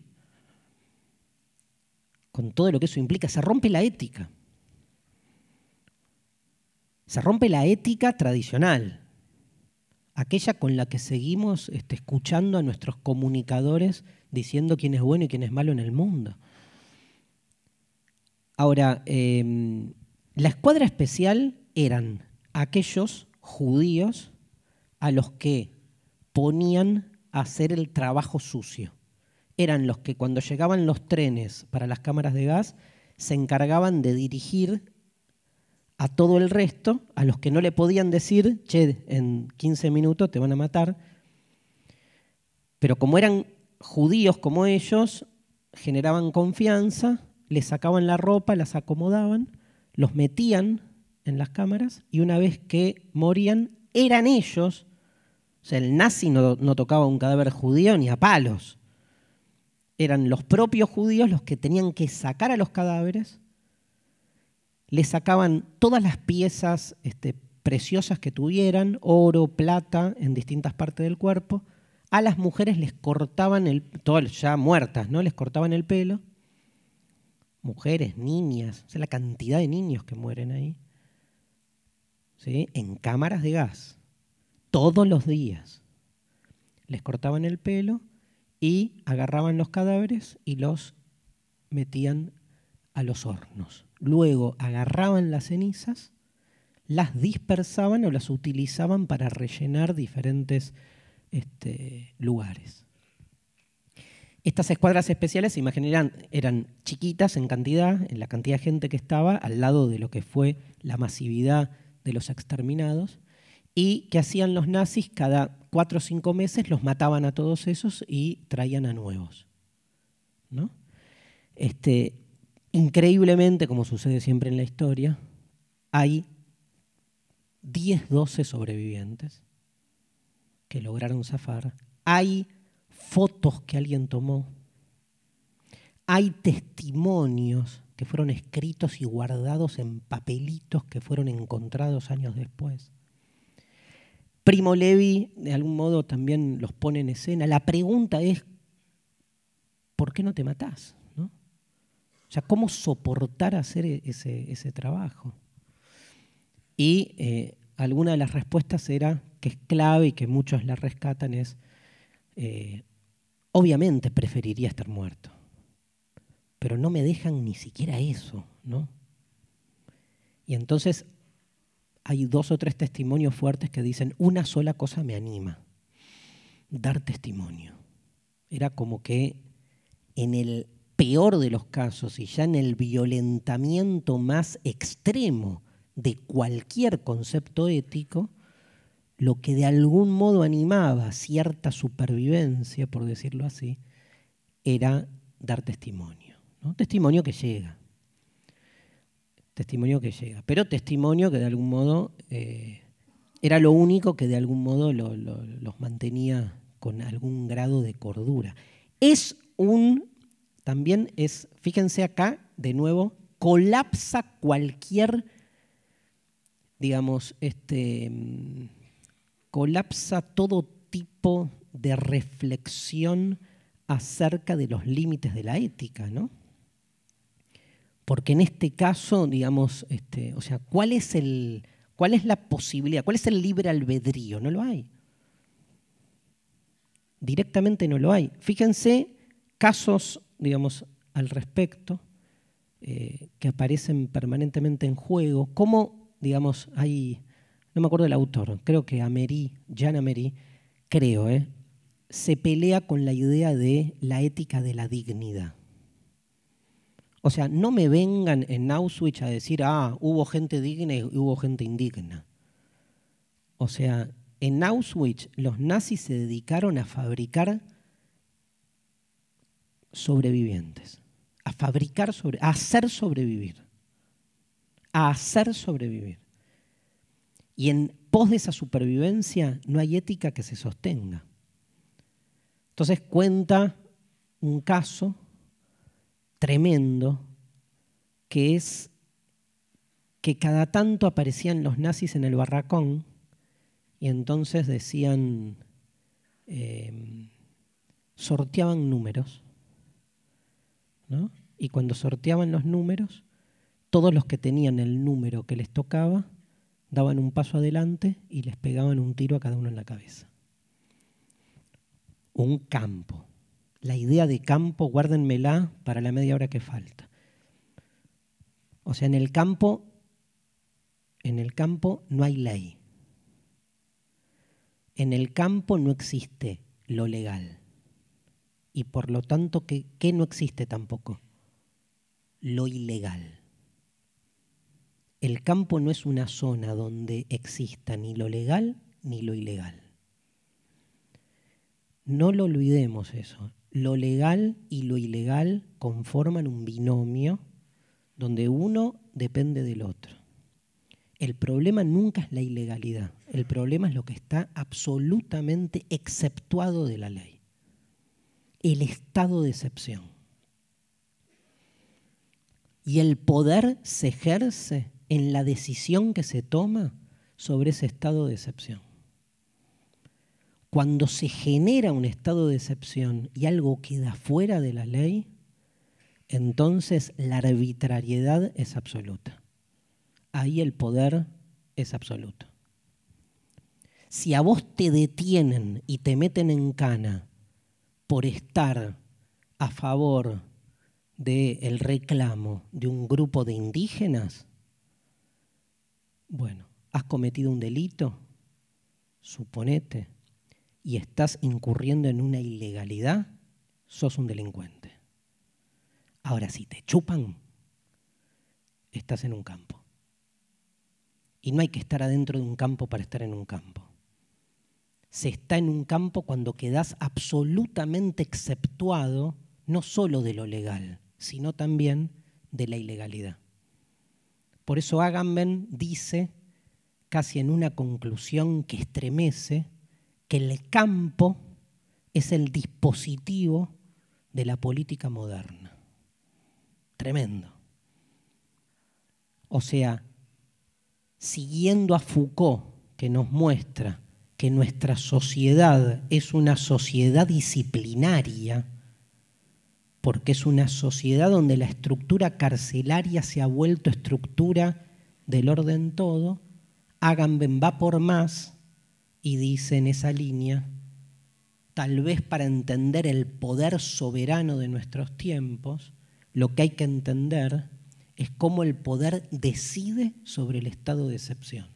Con todo lo que eso implica, se rompe la ética. Se rompe la ética tradicional, aquella con la que seguimos este, escuchando a nuestros comunicadores diciendo quién es bueno y quién es malo en el mundo. Ahora, em, la escuadra especial eran aquellos judíos a los que ponían hacer el trabajo sucio. Eran los que cuando llegaban los trenes para las cámaras de gas se encargaban de dirigir a todo el resto, a los que no le podían decir, che, en 15 minutos te van a matar. Pero como eran judíos como ellos, generaban confianza, les sacaban la ropa, las acomodaban, los metían en las cámaras y una vez que morían, eran ellos o sea, el nazi no, tocaba un cadáver judío ni a palos. Eran los propios judíos los que tenían que sacar a los cadáveres. Les sacaban todas las piezas este, preciosas que tuvieran, oro, plata, en distintas partes del cuerpo. A las mujeres les cortaban el, todo, ya muertas, ¿no? Les cortaban el pelo. Mujeres, niñas, o sea, la cantidad de niños que mueren ahí. En cámaras de gas todos los días. Les cortaban el pelo y agarraban los cadáveres y los metían a los hornos. Luego agarraban las cenizas, las dispersaban o las utilizaban para rellenar diferentes este, lugares. Estas escuadras especiales, se imaginarán, eran chiquitas en cantidad, en la cantidad de gente que estaba, al lado de lo que fue la masividad de los exterminados, y que hacían los nazis cada cuatro o cinco meses, los mataban a todos esos y traían a nuevos. ¿no? Este, increíblemente, como sucede siempre en la historia, hay 10, 12 sobrevivientes que lograron zafar. Hay fotos que alguien tomó. Hay testimonios que fueron escritos y guardados en papelitos que fueron encontrados años después. Primo Levi, de algún modo, también los pone en escena. La pregunta es, ¿por qué no te matás? O sea, ¿cómo soportar hacer e-, ese, trabajo? Y eh, alguna de las respuestas era, que es clave y que muchos la rescatan, es, eh, obviamente preferiría estar muerto, pero no me dejan ni siquiera eso, ¿no? Y entonces hay dos o tres testimonios fuertes que dicen, una sola cosa me anima, dar testimonio. Era como que en el peor de los casos y ya en el violentamiento más extremo de cualquier concepto ético, lo que de algún modo animaba cierta supervivencia, por decirlo así, era dar testimonio. Testimonio que llega. Testimonio que llega, pero testimonio que de algún modo eh, era lo único que de algún modo los mantenía con algún grado de cordura. Es un, también es, fíjense acá, de nuevo, colapsa cualquier, digamos, este, mm, colapsa todo tipo de reflexión acerca de los límites de la ética, ¿no? porque en este caso, digamos, este, o sea, ¿cuál es, la posibilidad? ¿Cuál es el libre albedrío? No lo hay. Directamente no lo hay. Fíjense casos, digamos, al respecto, eh, que aparecen permanentemente en juego, como, digamos, hay, no me acuerdo del autor, creo que Amery, Jean Amery, creo, eh, se pelea con la idea de la ética de la dignidad. O sea, no me vengan en Auschwitz a decir, ah, hubo gente digna y hubo gente indigna. O sea, en Auschwitz los nazis se dedicaron a fabricar sobrevivientes, a fabricar a hacer sobrevivir, a hacer sobrevivir. Y en pos de esa supervivencia no hay ética que se sostenga. Entonces cuenta un caso tremendo, que es que cada tanto aparecían los nazis en el barracón y entonces decían, em, sorteaban números. Y cuando sorteaban los números, todos los que tenían el número que les tocaba daban un paso adelante y les pegaban un tiro a cada uno en la cabeza. Un campo la idea de campo, guárdenmela para la media hora que falta. O sea, en el campo, en el campo no hay ley. En el campo no existe lo legal. Y por lo tanto, ¿qué, qué no existe tampoco? Lo ilegal. El campo no es una zona donde exista ni lo legal ni lo ilegal. No lo olvidemos eso lo legal y lo ilegal conforman un binomio donde uno depende del otro. El problema nunca es la ilegalidad, el problema es lo que está absolutamente exceptuado de la ley, el estado de excepción. Y el poder se ejerce en la decisión que se toma sobre ese estado de excepción. Cuando se genera un estado de excepción y algo queda fuera de la ley, entonces la arbitrariedad es absoluta. Ahí el poder es absoluto. Si a vos te detienen y te meten en cana por estar a favor del reclamo de un grupo de indígenas, bueno, has cometido un delito, suponete, y estás incurriendo en una ilegalidad, sos un delincuente. Ahora, si te chupan, estás en un campo. Y no hay que estar adentro de un campo para estar en un campo. Se está en un campo cuando quedas absolutamente exceptuado no solo de lo legal, sino también de la ilegalidad. Por eso Agamben dice, casi en una conclusión que estremece, que el campo es el dispositivo de la política moderna. Tremendo. O sea, siguiendo a Foucault, que nos muestra que nuestra sociedad es una sociedad disciplinaria, porque es una sociedad donde la estructura carcelaria se ha vuelto estructura del orden todo, hagan va por más, y dice en esa línea, tal vez para entender el poder soberano de nuestros tiempos, lo que hay que entender es cómo el poder decide sobre el estado de excepción.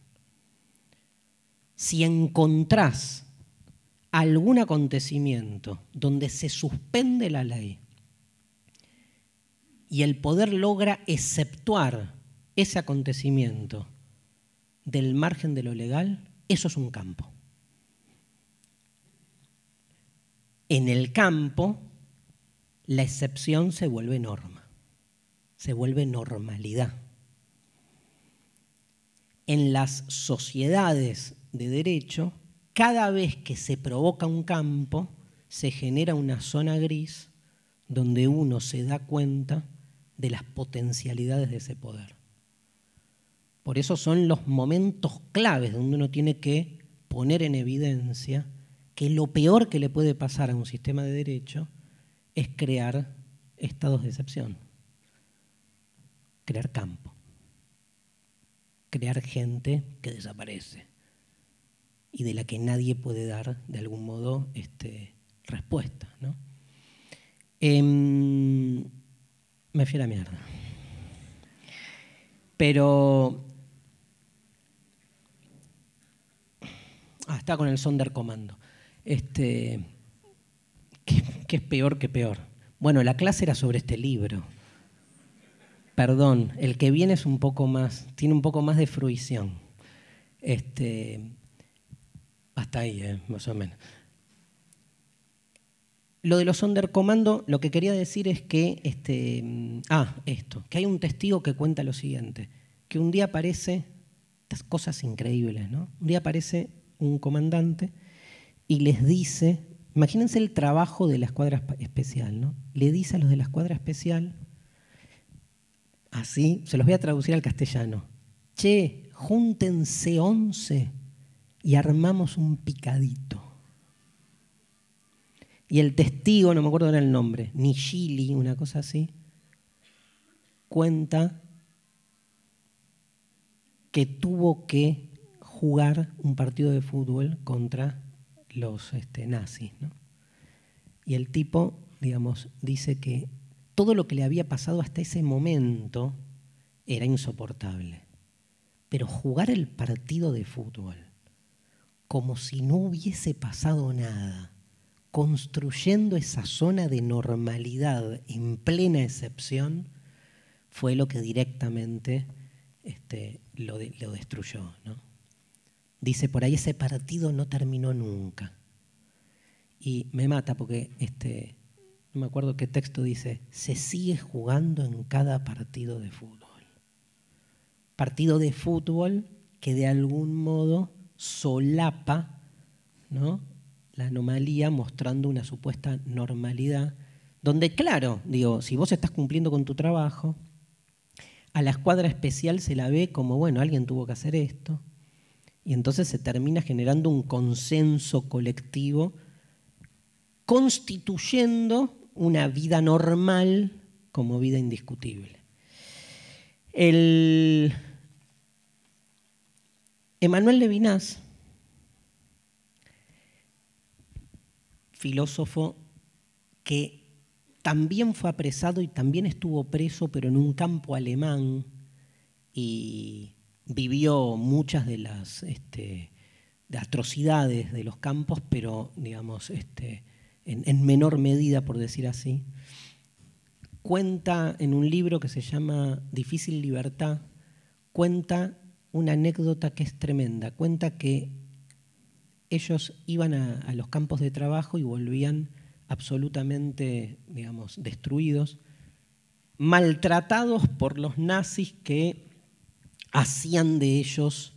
Si encontrás algún acontecimiento donde se suspende la ley y el poder logra exceptuar ese acontecimiento del margen de lo legal, eso es un campo. en el campo, la excepción se vuelve norma, se vuelve normalidad. En las sociedades de derecho, cada vez que se provoca un campo, se genera una zona gris donde uno se da cuenta de las potencialidades de ese poder. Por eso son los momentos claves donde uno tiene que poner en evidencia que lo peor que le puede pasar a un sistema de derecho es crear estados de excepción, crear campo, crear gente que desaparece y de la que nadie puede dar, de algún modo, este, respuesta. ¿no? Em, me fui a la mierda. Pero... Ah, está con el comando. Este, ¿qué, es peor que peor? Bueno, la clase era sobre este libro. Perdón, el que viene es un poco más, tiene un poco más de fruición. Este, hasta ahí, eh, más o menos. Lo de los undercomando, lo que quería decir es que, este, ah, esto, que hay un testigo que cuenta lo siguiente, que un día aparece, estas cosas increíbles, ¿no? Un día aparece un comandante y les dice, imagínense el trabajo de la escuadra especial, ¿no? Le dice a los de la escuadra especial, así, se los voy a traducir al castellano, che, júntense once y armamos un picadito. Y el testigo, no me acuerdo era el nombre, Nishili, una cosa así, cuenta que tuvo que jugar un partido de fútbol contra los este, nazis. ¿no? Y el tipo, digamos, dice que todo lo que le había pasado hasta ese momento era insoportable. Pero jugar el partido de fútbol como si no hubiese pasado nada, construyendo esa zona de normalidad en plena excepción, fue lo que directamente este, lo, lo destruyó. ¿no? dice por ahí, ese partido no terminó nunca. Y me mata porque, este, no me acuerdo qué texto dice, se sigue jugando en cada partido de fútbol. Partido de fútbol que de algún modo solapa la anomalía mostrando una supuesta normalidad, donde claro, digo, si vos estás cumpliendo con tu trabajo, a la escuadra especial se la ve como, bueno, alguien tuvo que hacer esto, y entonces se termina generando un consenso colectivo constituyendo una vida normal como vida indiscutible. El Emanuel Levinas, filósofo que también fue apresado y también estuvo preso, pero en un campo alemán, y vivió muchas de las este, atrocidades de los campos, pero digamos, este, en, menor medida, por decir así. Cuenta en un libro que se llama Difícil Libertad, cuenta una anécdota que es tremenda. Cuenta que ellos iban a, a los campos de trabajo y volvían absolutamente, digamos, destruidos, maltratados por los nazis que hacían de ellos,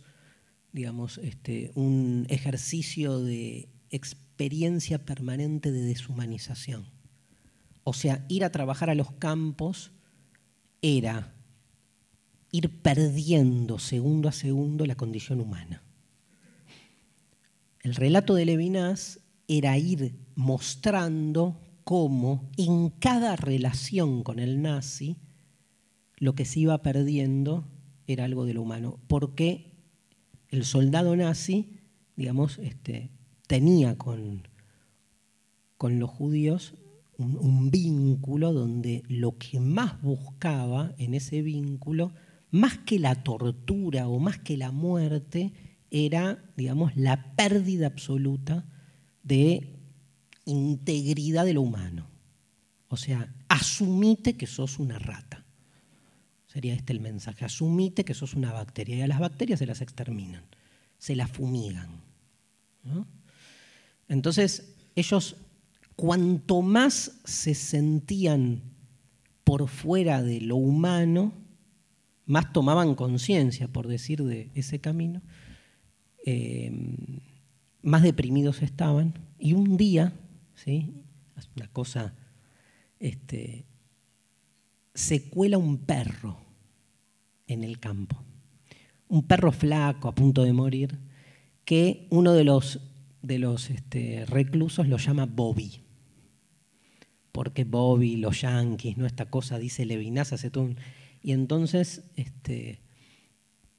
digamos, este, un ejercicio de experiencia permanente de deshumanización. O sea, ir a trabajar a los campos era ir perdiendo segundo a segundo la condición humana. El relato de Levinas era ir mostrando cómo en cada relación con el nazi lo que se iba perdiendo era algo de lo humano. Porque el soldado nazi, digamos, este, tenía con, con los judíos un, vínculo donde lo que más buscaba en ese vínculo, más que la tortura o más que la muerte, era, digamos, la pérdida absoluta de integridad de lo humano. O sea, asumite que sos una rata. Sería este el mensaje. Asumite que sos una bacteria y a las bacterias se las exterminan, se las fumigan. Entonces, ellos cuanto más se sentían por fuera de lo humano, más tomaban conciencia, por decir, de ese camino, em, más deprimidos estaban. Y un día, ¿sí? una cosa este, se cuela un perro en el campo. Un perro flaco, a punto de morir, que uno de los, de los este, reclusos lo llama Bobby. Porque Bobby, los yanquis, no esta cosa, dice Levinas, hace todo Y entonces este,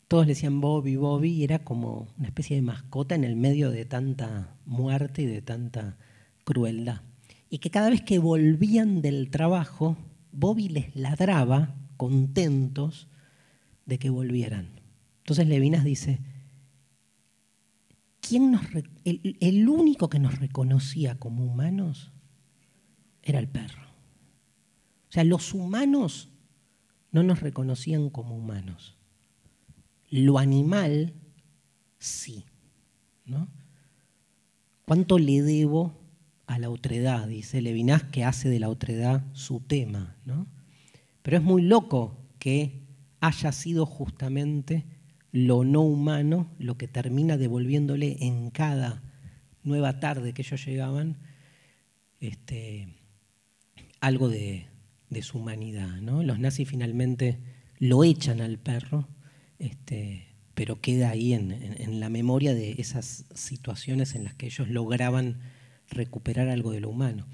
todos le decían Bobby, Bobby, y era como una especie de mascota en el medio de tanta muerte y de tanta crueldad. Y que cada vez que volvían del trabajo, Bobby les ladraba, contentos de que volvieran. Entonces Levinas dice, ¿quién nos el, único que nos reconocía como humanos era el perro. O sea, los humanos no nos reconocían como humanos. Lo animal, sí. ¿no? ¿Cuánto le debo a la otredad, dice Levinas, que hace de la otredad su tema. ¿no? Pero es muy loco que haya sido justamente lo no humano lo que termina devolviéndole en cada nueva tarde que ellos llegaban este, algo de, de su humanidad. ¿no? Los nazis finalmente lo echan al perro, este, pero queda ahí en, en, la memoria de esas situaciones en las que ellos lograban recuperar algo de lo humano.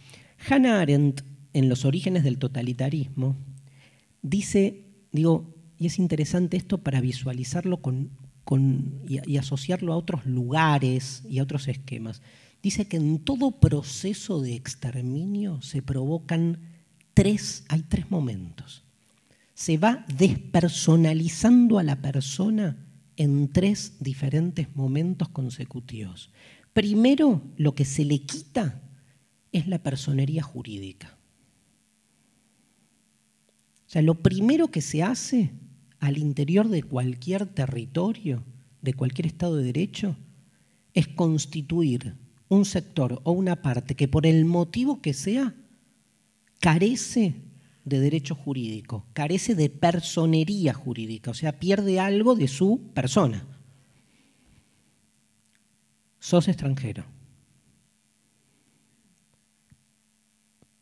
Hannah Arendt, en Los orígenes del totalitarismo, dice, digo, y es interesante esto para visualizarlo con, y, y asociarlo a otros lugares y a otros esquemas, dice que en todo proceso de exterminio se provocan tres, hay tres momentos. Se va despersonalizando a la persona en tres diferentes momentos consecutivos. Primero, lo que se le quita es la personería jurídica. O sea, lo primero que se hace al interior de cualquier territorio, de cualquier Estado de Derecho, es constituir un sector o una parte que por el motivo que sea carece de derecho jurídico, carece de personería jurídica, o sea, pierde algo de su persona sos extranjero.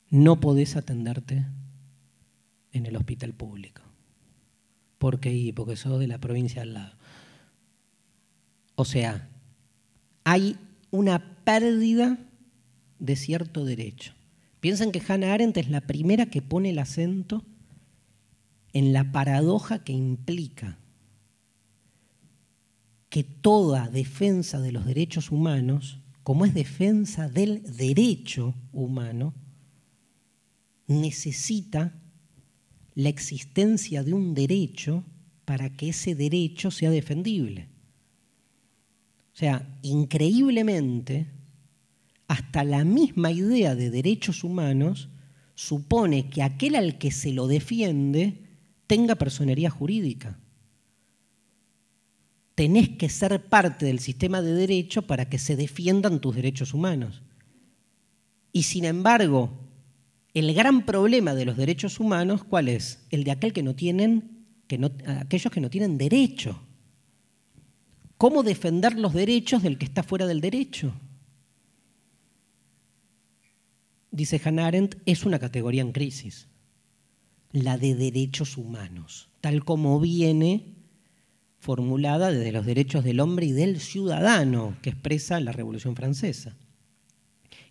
No podés atenderte en el hospital público. ¿Por qué? Porque sos de la provincia al lado. O sea, hay una pérdida de cierto derecho. Piensan que Hannah Arendt es la primera que pone el acento en la paradoja que implica que toda defensa de los derechos humanos, como es defensa del derecho humano, necesita la existencia de un derecho para que ese derecho sea defendible. O sea, increíblemente, hasta la misma idea de derechos humanos supone que aquel al que se lo defiende tenga personería jurídica tenés que ser parte del sistema de derecho para que se defiendan tus derechos humanos. Y sin embargo, el gran problema de los derechos humanos, ¿cuál es? El de aquel que no tienen, aquellos que no tienen derecho. ¿Cómo defender los derechos del que está fuera del derecho? Dice Hannah Arendt, es una categoría en crisis, la de derechos humanos, tal como viene formulada desde los derechos del hombre y del ciudadano que expresa la Revolución Francesa.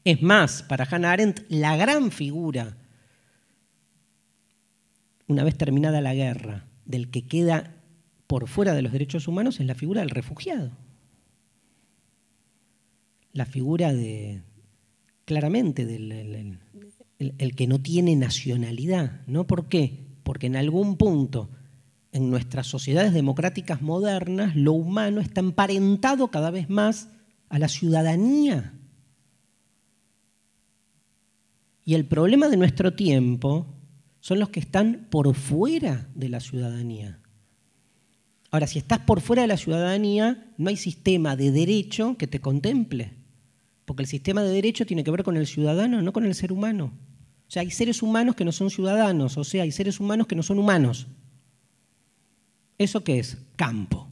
Es más, para Hannah Arendt, la gran figura, una vez terminada la guerra, del que queda por fuera de los derechos humanos es la figura del refugiado. La figura de, claramente, del el, que no tiene nacionalidad. ¿no? ¿Por qué? Porque en algún punto en nuestras sociedades democráticas modernas, lo humano está emparentado cada vez más a la ciudadanía. Y el problema de nuestro tiempo son los que están por fuera de la ciudadanía. Ahora, si estás por fuera de la ciudadanía, no hay sistema de derecho que te contemple, porque el sistema de derecho tiene que ver con el ciudadano, no con el ser humano. O sea, hay seres humanos que no son ciudadanos, o sea, hay seres humanos que no son humanos. ¿Eso qué es? Campo.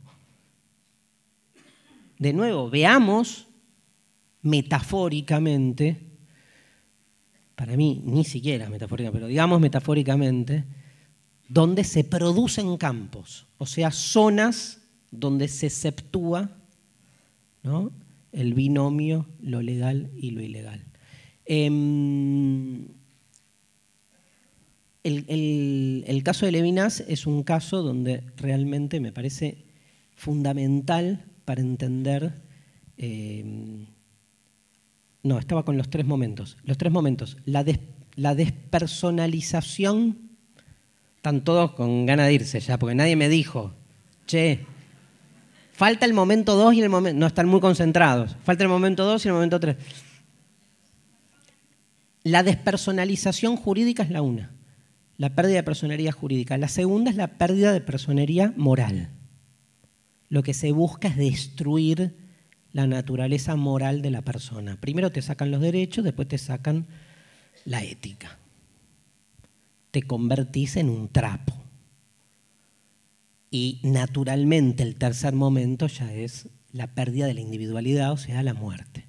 De nuevo, veamos metafóricamente, para mí ni siquiera metafóricamente, pero digamos metafóricamente, donde se producen campos, o sea, zonas donde se exceptúa ¿no? el binomio, lo legal y lo ilegal. Em, el, caso de Levinas es un caso donde realmente me parece fundamental para entender... Eh, no, estaba con los tres momentos. Los tres momentos. La, despersonalización. Están todos con ganas de irse ya, porque nadie me dijo, che, falta el momento dos y el momento... No, están muy concentrados. Falta el momento dos y el momento tres. La despersonalización jurídica es la una la pérdida de personería jurídica. La segunda es la pérdida de personería moral. Lo que se busca es destruir la naturaleza moral de la persona. Primero te sacan los derechos, después te sacan la ética. Te convertís en un trapo. Y naturalmente el tercer momento ya es la pérdida de la individualidad, o sea, la muerte.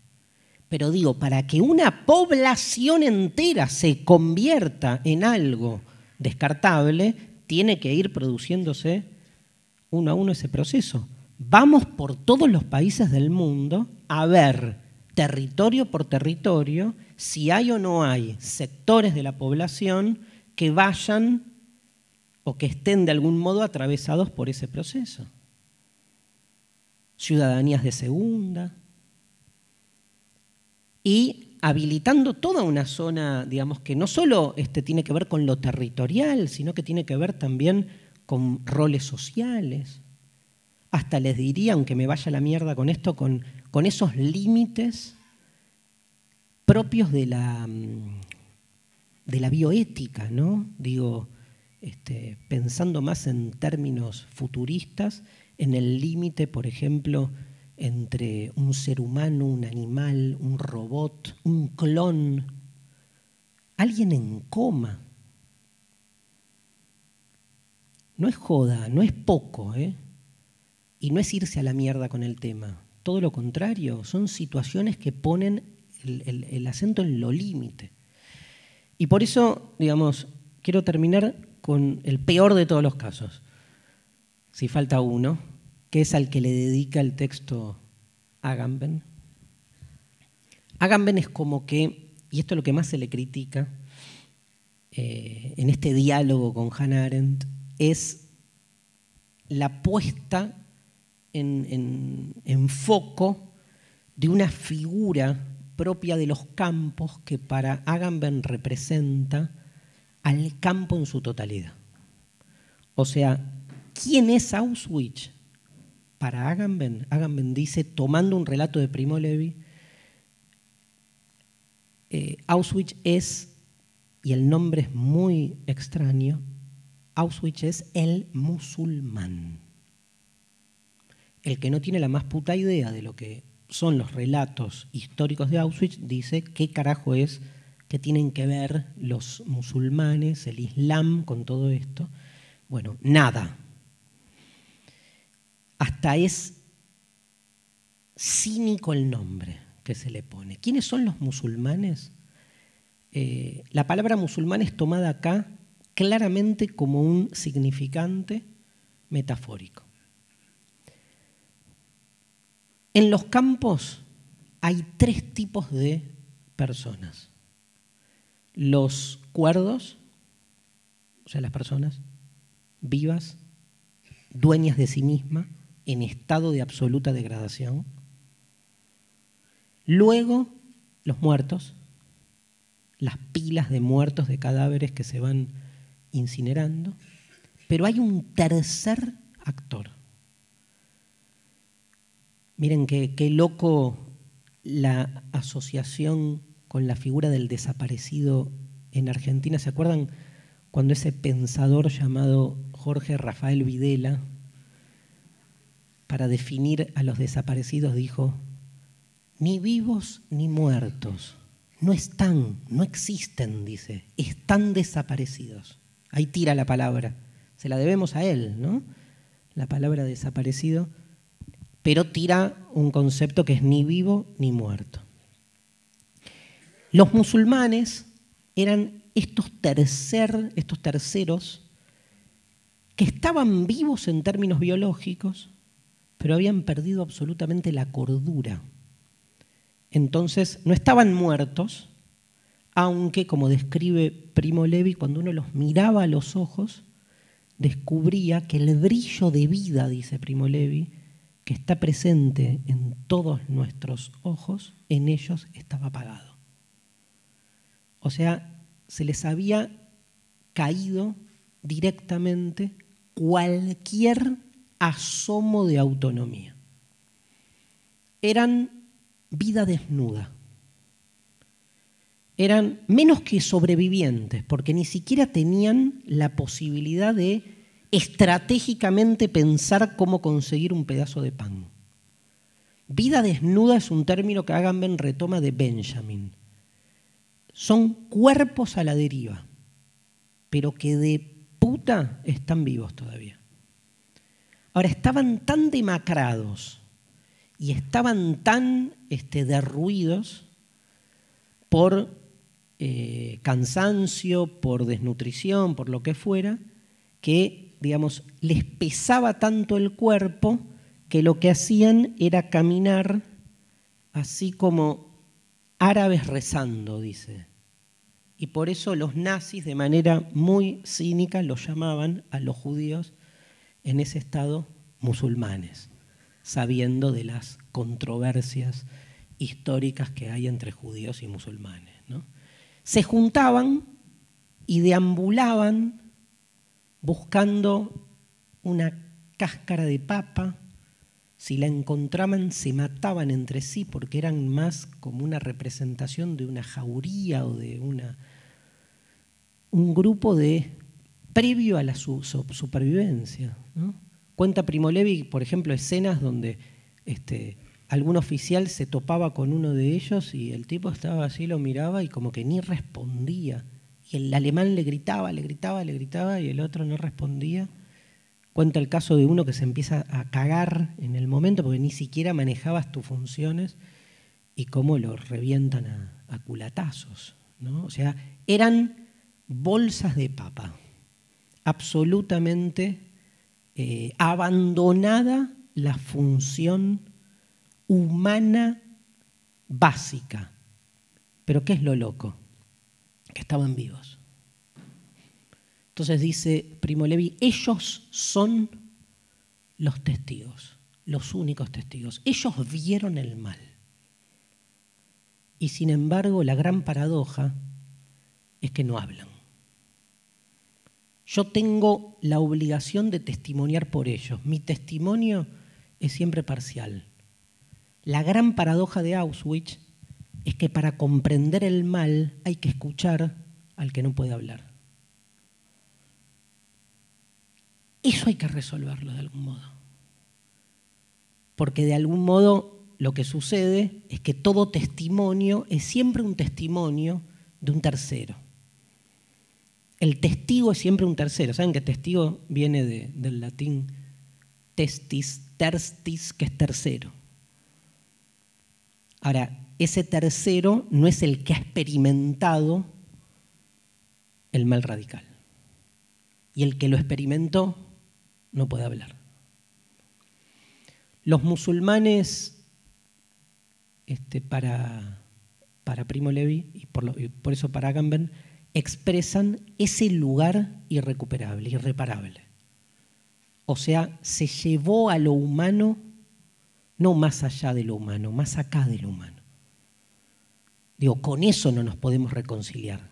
Pero digo, para que una población entera se convierta en algo descartable, tiene que ir produciéndose uno a uno ese proceso. Vamos por todos los países del mundo a ver territorio por territorio si hay o no hay sectores de la población que vayan o que estén de algún modo atravesados por ese proceso. Ciudadanías de segunda. Y habilitando toda una zona, digamos, que no solo este, tiene que ver con lo territorial, sino que tiene que ver también con roles sociales. Hasta les diría, aunque me vaya la mierda con esto, con, esos límites propios de la, de la bioética, ¿no? Digo, este, pensando más en términos futuristas, en el límite, por ejemplo, entre un ser humano, un animal, un robot, un clon, alguien en coma. No es joda, no es poco, ¿eh? Y no es irse a la mierda con el tema. Todo lo contrario, son situaciones que ponen el, el acento en lo límite. Y por eso, digamos, quiero terminar con el peor de todos los casos, si falta uno, que es al que le dedica el texto Agamben. Agamben es como que, y esto es lo que más se le critica eh, en este diálogo con Hannah Arendt, es la puesta en, foco de una figura propia de los campos que para Agamben representa al campo en su totalidad. O sea, ¿quién es Auschwitz? para Agamben. Agamben dice, tomando un relato de Primo Levi, eh, Auschwitz es, y el nombre es muy extraño, Auschwitz es el musulmán. El que no tiene la más puta idea de lo que son los relatos históricos de Auschwitz, dice qué carajo es que tienen que ver los musulmanes, el Islam con todo esto. Bueno, nada, hasta es cínico el nombre que se le pone. ¿Quiénes son los musulmanes? Eh, la palabra musulmán es tomada acá claramente como un significante metafórico. En los campos hay tres tipos de personas. Los cuerdos, o sea, las personas vivas, dueñas de sí mismas, en estado de absoluta degradación. Luego, los muertos, las pilas de muertos de cadáveres que se van incinerando. Pero hay un tercer actor. Miren qué, loco la asociación con la figura del desaparecido en Argentina. ¿Se acuerdan cuando ese pensador llamado Jorge Rafael Videla para definir a los desaparecidos dijo, ni vivos ni muertos, no están, no existen, dice, están desaparecidos. Ahí tira la palabra, se la debemos a él, ¿no? La palabra desaparecido, pero tira un concepto que es ni vivo ni muerto. Los musulmanes eran estos, tercer, estos terceros que estaban vivos en términos biológicos, pero habían perdido absolutamente la cordura. Entonces, no estaban muertos, aunque, como describe Primo Levi, cuando uno los miraba a los ojos, descubría que el brillo de vida, dice Primo Levi, que está presente en todos nuestros ojos, en ellos estaba apagado. O sea, se les había caído directamente cualquier asomo de autonomía. Eran vida desnuda. Eran menos que sobrevivientes, porque ni siquiera tenían la posibilidad de estratégicamente pensar cómo conseguir un pedazo de pan. Vida desnuda es un término que Agamben retoma de Benjamin. Son cuerpos a la deriva, pero que de puta están vivos todavía. Ahora, estaban tan demacrados y estaban tan este, derruidos por eh, cansancio, por desnutrición, por lo que fuera, que, digamos, les pesaba tanto el cuerpo que lo que hacían era caminar así como árabes rezando, dice. Y por eso los nazis, de manera muy cínica, los llamaban a los judíos en ese estado musulmanes, sabiendo de las controversias históricas que hay entre judíos y musulmanes. Se juntaban y deambulaban buscando una cáscara de papa, si la encontraban se mataban entre sí porque eran más como una representación de una jauría o de una, un grupo de previo a la supervivencia. Cuenta Primo Levi, por ejemplo, escenas donde este, algún oficial se topaba con uno de ellos y el tipo estaba así, lo miraba y como que ni respondía. Y el alemán le gritaba, le gritaba, le gritaba y el otro no respondía. Cuenta el caso de uno que se empieza a cagar en el momento porque ni siquiera manejabas tus funciones y cómo lo revientan a, culatazos. O sea, eran bolsas de papa absolutamente eh, abandonada la función humana básica. Pero ¿qué es lo loco? Que estaban vivos. Entonces dice Primo Levi, ellos son los testigos, los únicos testigos. Ellos vieron el mal. Y sin embargo, la gran paradoja es que no hablan. Yo tengo la obligación de testimoniar por ellos. Mi testimonio es siempre parcial. La gran paradoja de Auschwitz es que para comprender el mal hay que escuchar al que no puede hablar. Eso hay que resolverlo de algún modo. Porque de algún modo lo que sucede es que todo testimonio es siempre un testimonio de un tercero. El testigo es siempre un tercero. ¿Saben que testigo viene del latín testis, terstis, que es tercero? Ahora, ese tercero no es el que ha experimentado el mal radical. Y el que lo experimentó no puede hablar. Los musulmanes, este, para, para Primo Levi y por, y por eso para Agamben, expresan ese lugar irrecuperable, irreparable. O sea, se llevó a lo humano, no más allá de lo humano, más acá de lo humano. Digo, con eso no nos podemos reconciliar,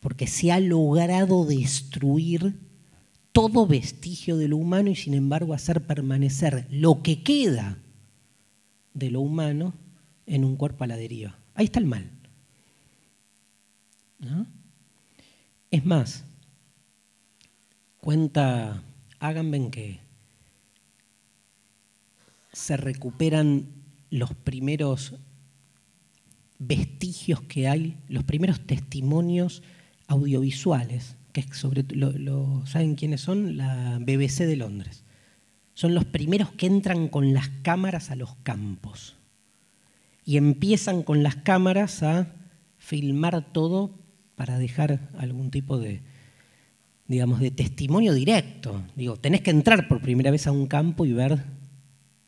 porque se ha logrado destruir todo vestigio de lo humano y sin embargo hacer permanecer lo que queda de lo humano en un cuerpo a la deriva. Ahí está el mal. ¿No? Es más, cuenta ven que se recuperan los primeros vestigios que hay, los primeros testimonios audiovisuales, que sobre lo, saben quiénes son, la BBC de Londres. Son los primeros que entran con las cámaras a los campos y empiezan con las cámaras a filmar todo para dejar algún tipo de, digamos, de testimonio directo. Digo, tenés que entrar por primera vez a un campo y ver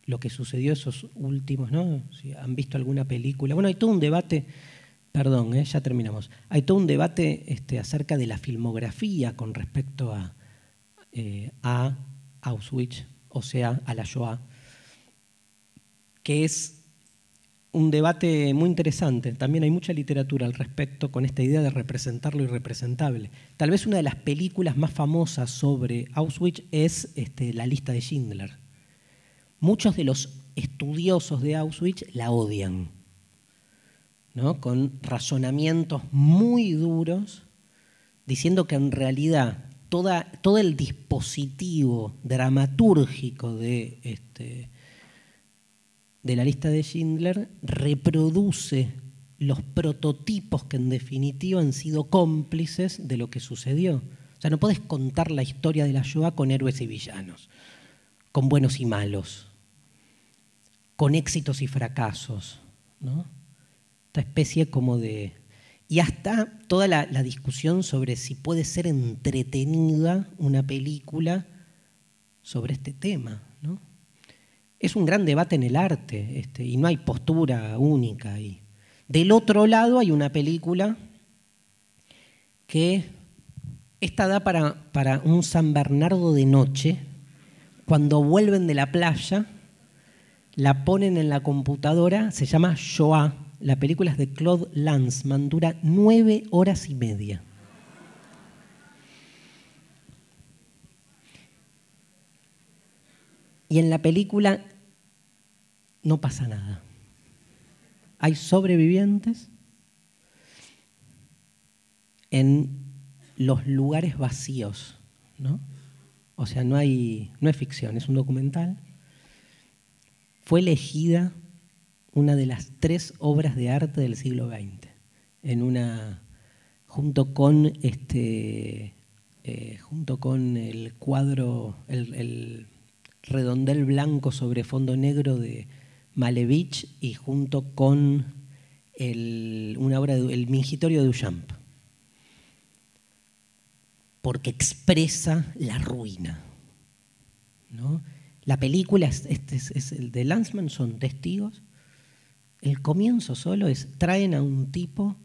lo que sucedió esos últimos, ¿no? Si han visto alguna película. Bueno, hay todo un debate, perdón, ¿eh? ya terminamos. Hay todo un debate este, acerca de la filmografía con respecto a, eh, a Auschwitz, o sea, a la Shoah, que es un debate muy interesante. También hay mucha literatura al respecto con esta idea de representar lo irrepresentable. Tal vez una de las películas más famosas sobre Auschwitz es este, La lista de Schindler. Muchos de los estudiosos de Auschwitz la odian, ¿no? con razonamientos muy duros, diciendo que en realidad todo el dispositivo dramatúrgico de... Este, de la lista de Schindler reproduce los prototipos que en definitiva han sido cómplices de lo que sucedió. O sea, no puedes contar la historia de la Shoah con héroes y villanos, con buenos y malos, con éxitos y fracasos. ¿no? Esta especie como de... Y hasta toda la discusión sobre si puede ser entretenida una película sobre este tema es un gran debate en el arte este, y no hay postura única ahí. Del otro lado hay una película que esta da para, para un San Bernardo de noche, cuando vuelven de la playa, la ponen en la computadora, se llama Shoah, la película es de Claude Lanzmann, dura nueve horas y media. Y en la película no pasa nada. Hay sobrevivientes en los lugares vacíos, ¿no? O sea, no hay no es ficción, es un documental. Fue elegida una de las tres obras de arte del siglo XX en una junto con este eh, junto con el cuadro el redondel blanco sobre fondo negro de Malevich y junto con el, una obra, el Mingitorio de Duchamp, porque expresa la ruina. ¿no? La película este es, el de Lanzmann, son testigos. El comienzo solo es, traen a un tipo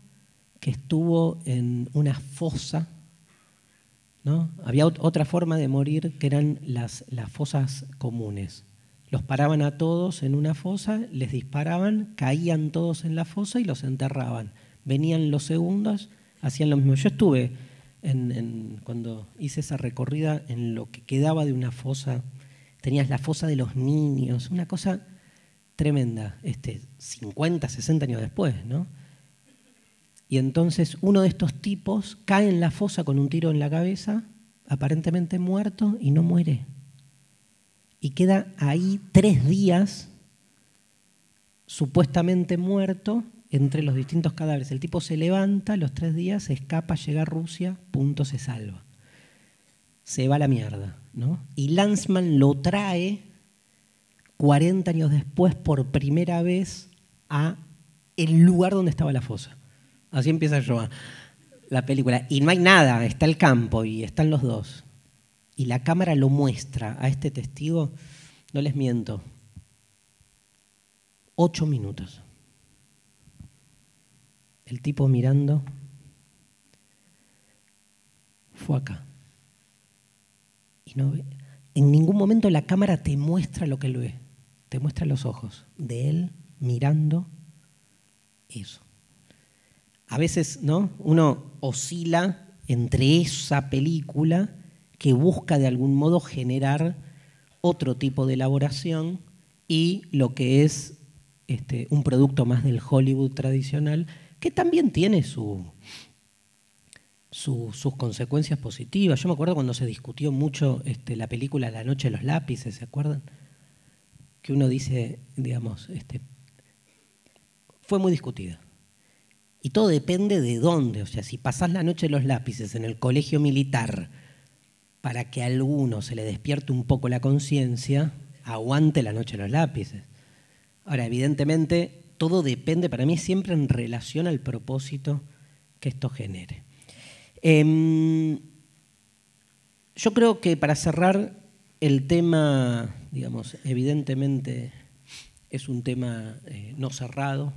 que estuvo en una fosa, ¿no? Había otra forma de morir que eran las, las fosas comunes. Los paraban a todos en una fosa, les disparaban, caían todos en la fosa y los enterraban. Venían los segundos, hacían lo mismo. Yo estuve en, en, cuando hice esa recorrida en lo que quedaba de una fosa. Tenías la fosa de los niños, una cosa tremenda, este, 50, 60 años después, ¿no? Y entonces uno de estos tipos cae en la fosa con un tiro en la cabeza, aparentemente muerto, y no muere y queda ahí tres días supuestamente muerto entre los distintos cadáveres. El tipo se levanta, los tres días, se escapa, llega a Rusia, punto, se salva. Se va a la mierda. ¿no? Y Lanzman lo trae 40 años después por primera vez a el lugar donde estaba la fosa. Así empieza la película. Y no hay nada, está el campo y están los dos y la cámara lo muestra a este testigo, no les miento, ocho minutos. El tipo mirando fue acá. Y no, en ningún momento la cámara te muestra lo que lo ve, te muestra los ojos de él mirando eso. A veces, ¿no? Uno oscila entre esa película que busca de algún modo generar otro tipo de elaboración y lo que es este, un producto más del Hollywood tradicional, que también tiene sus consecuencias positivas. Yo me acuerdo cuando se discutió mucho este, la película La Noche de los Lápices, ¿se acuerdan? Que uno dice, digamos, este, fue muy discutida. Y todo depende de dónde, o sea, si pasás la noche de los lápices en el colegio militar, para que a alguno se le despierte un poco la conciencia, aguante la noche de los lápices. Ahora, evidentemente, todo depende para mí siempre en relación al propósito que esto genere. Em, yo creo que para cerrar el tema, digamos, evidentemente es un tema eh, no cerrado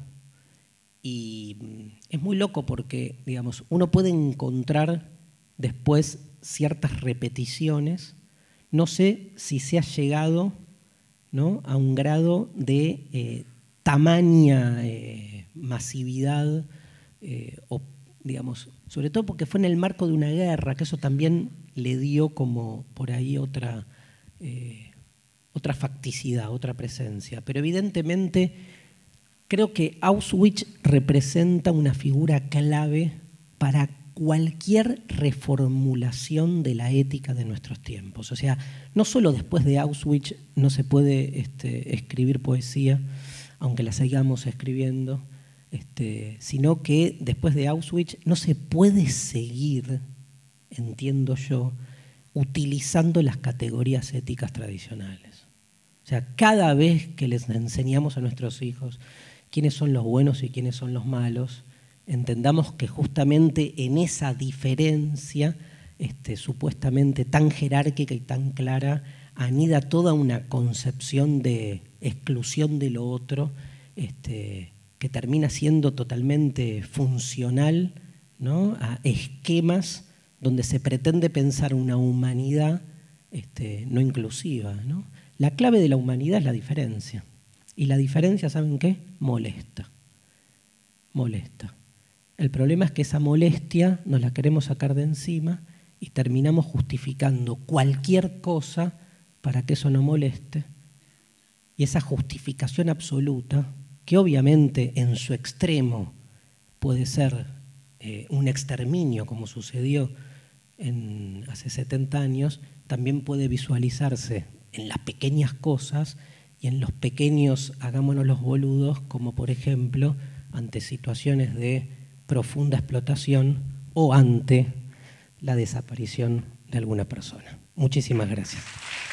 y mm, es muy loco porque, digamos, uno puede encontrar después ciertas repeticiones, no sé si se ha llegado ¿no? a un grado de eh, tamaña eh, masividad, eh, o, digamos, sobre todo porque fue en el marco de una guerra, que eso también le dio como por ahí otra, otra facticidad, otra presencia. Pero evidentemente creo que Auschwitz representa una figura clave para cualquier reformulación de la ética de nuestros tiempos. O sea, no solo después de Auschwitz no se puede este, escribir poesía, aunque la sigamos escribiendo, este, sino que después de Auschwitz no se puede seguir, entiendo yo, utilizando las categorías éticas tradicionales. O sea, cada vez que les enseñamos a nuestros hijos quiénes son los buenos y quiénes son los malos, entendamos que justamente en esa diferencia, este, supuestamente tan jerárquica y tan clara, anida toda una concepción de exclusión de lo otro, este, que termina siendo totalmente funcional a esquemas donde se pretende pensar una humanidad este, no inclusiva. La clave de la humanidad es la diferencia. Y la diferencia, ¿saben qué? Molesta. Molesta. El problema es que esa molestia nos la queremos sacar de encima y terminamos justificando cualquier cosa para que eso no moleste. Y esa justificación absoluta, que obviamente en su extremo puede ser eh, un exterminio, como sucedió hace 70 años, también puede visualizarse en las pequeñas cosas y en los pequeños hagámonos los boludos, como por ejemplo ante situaciones de profunda explotación o ante la desaparición de alguna persona. Muchísimas gracias.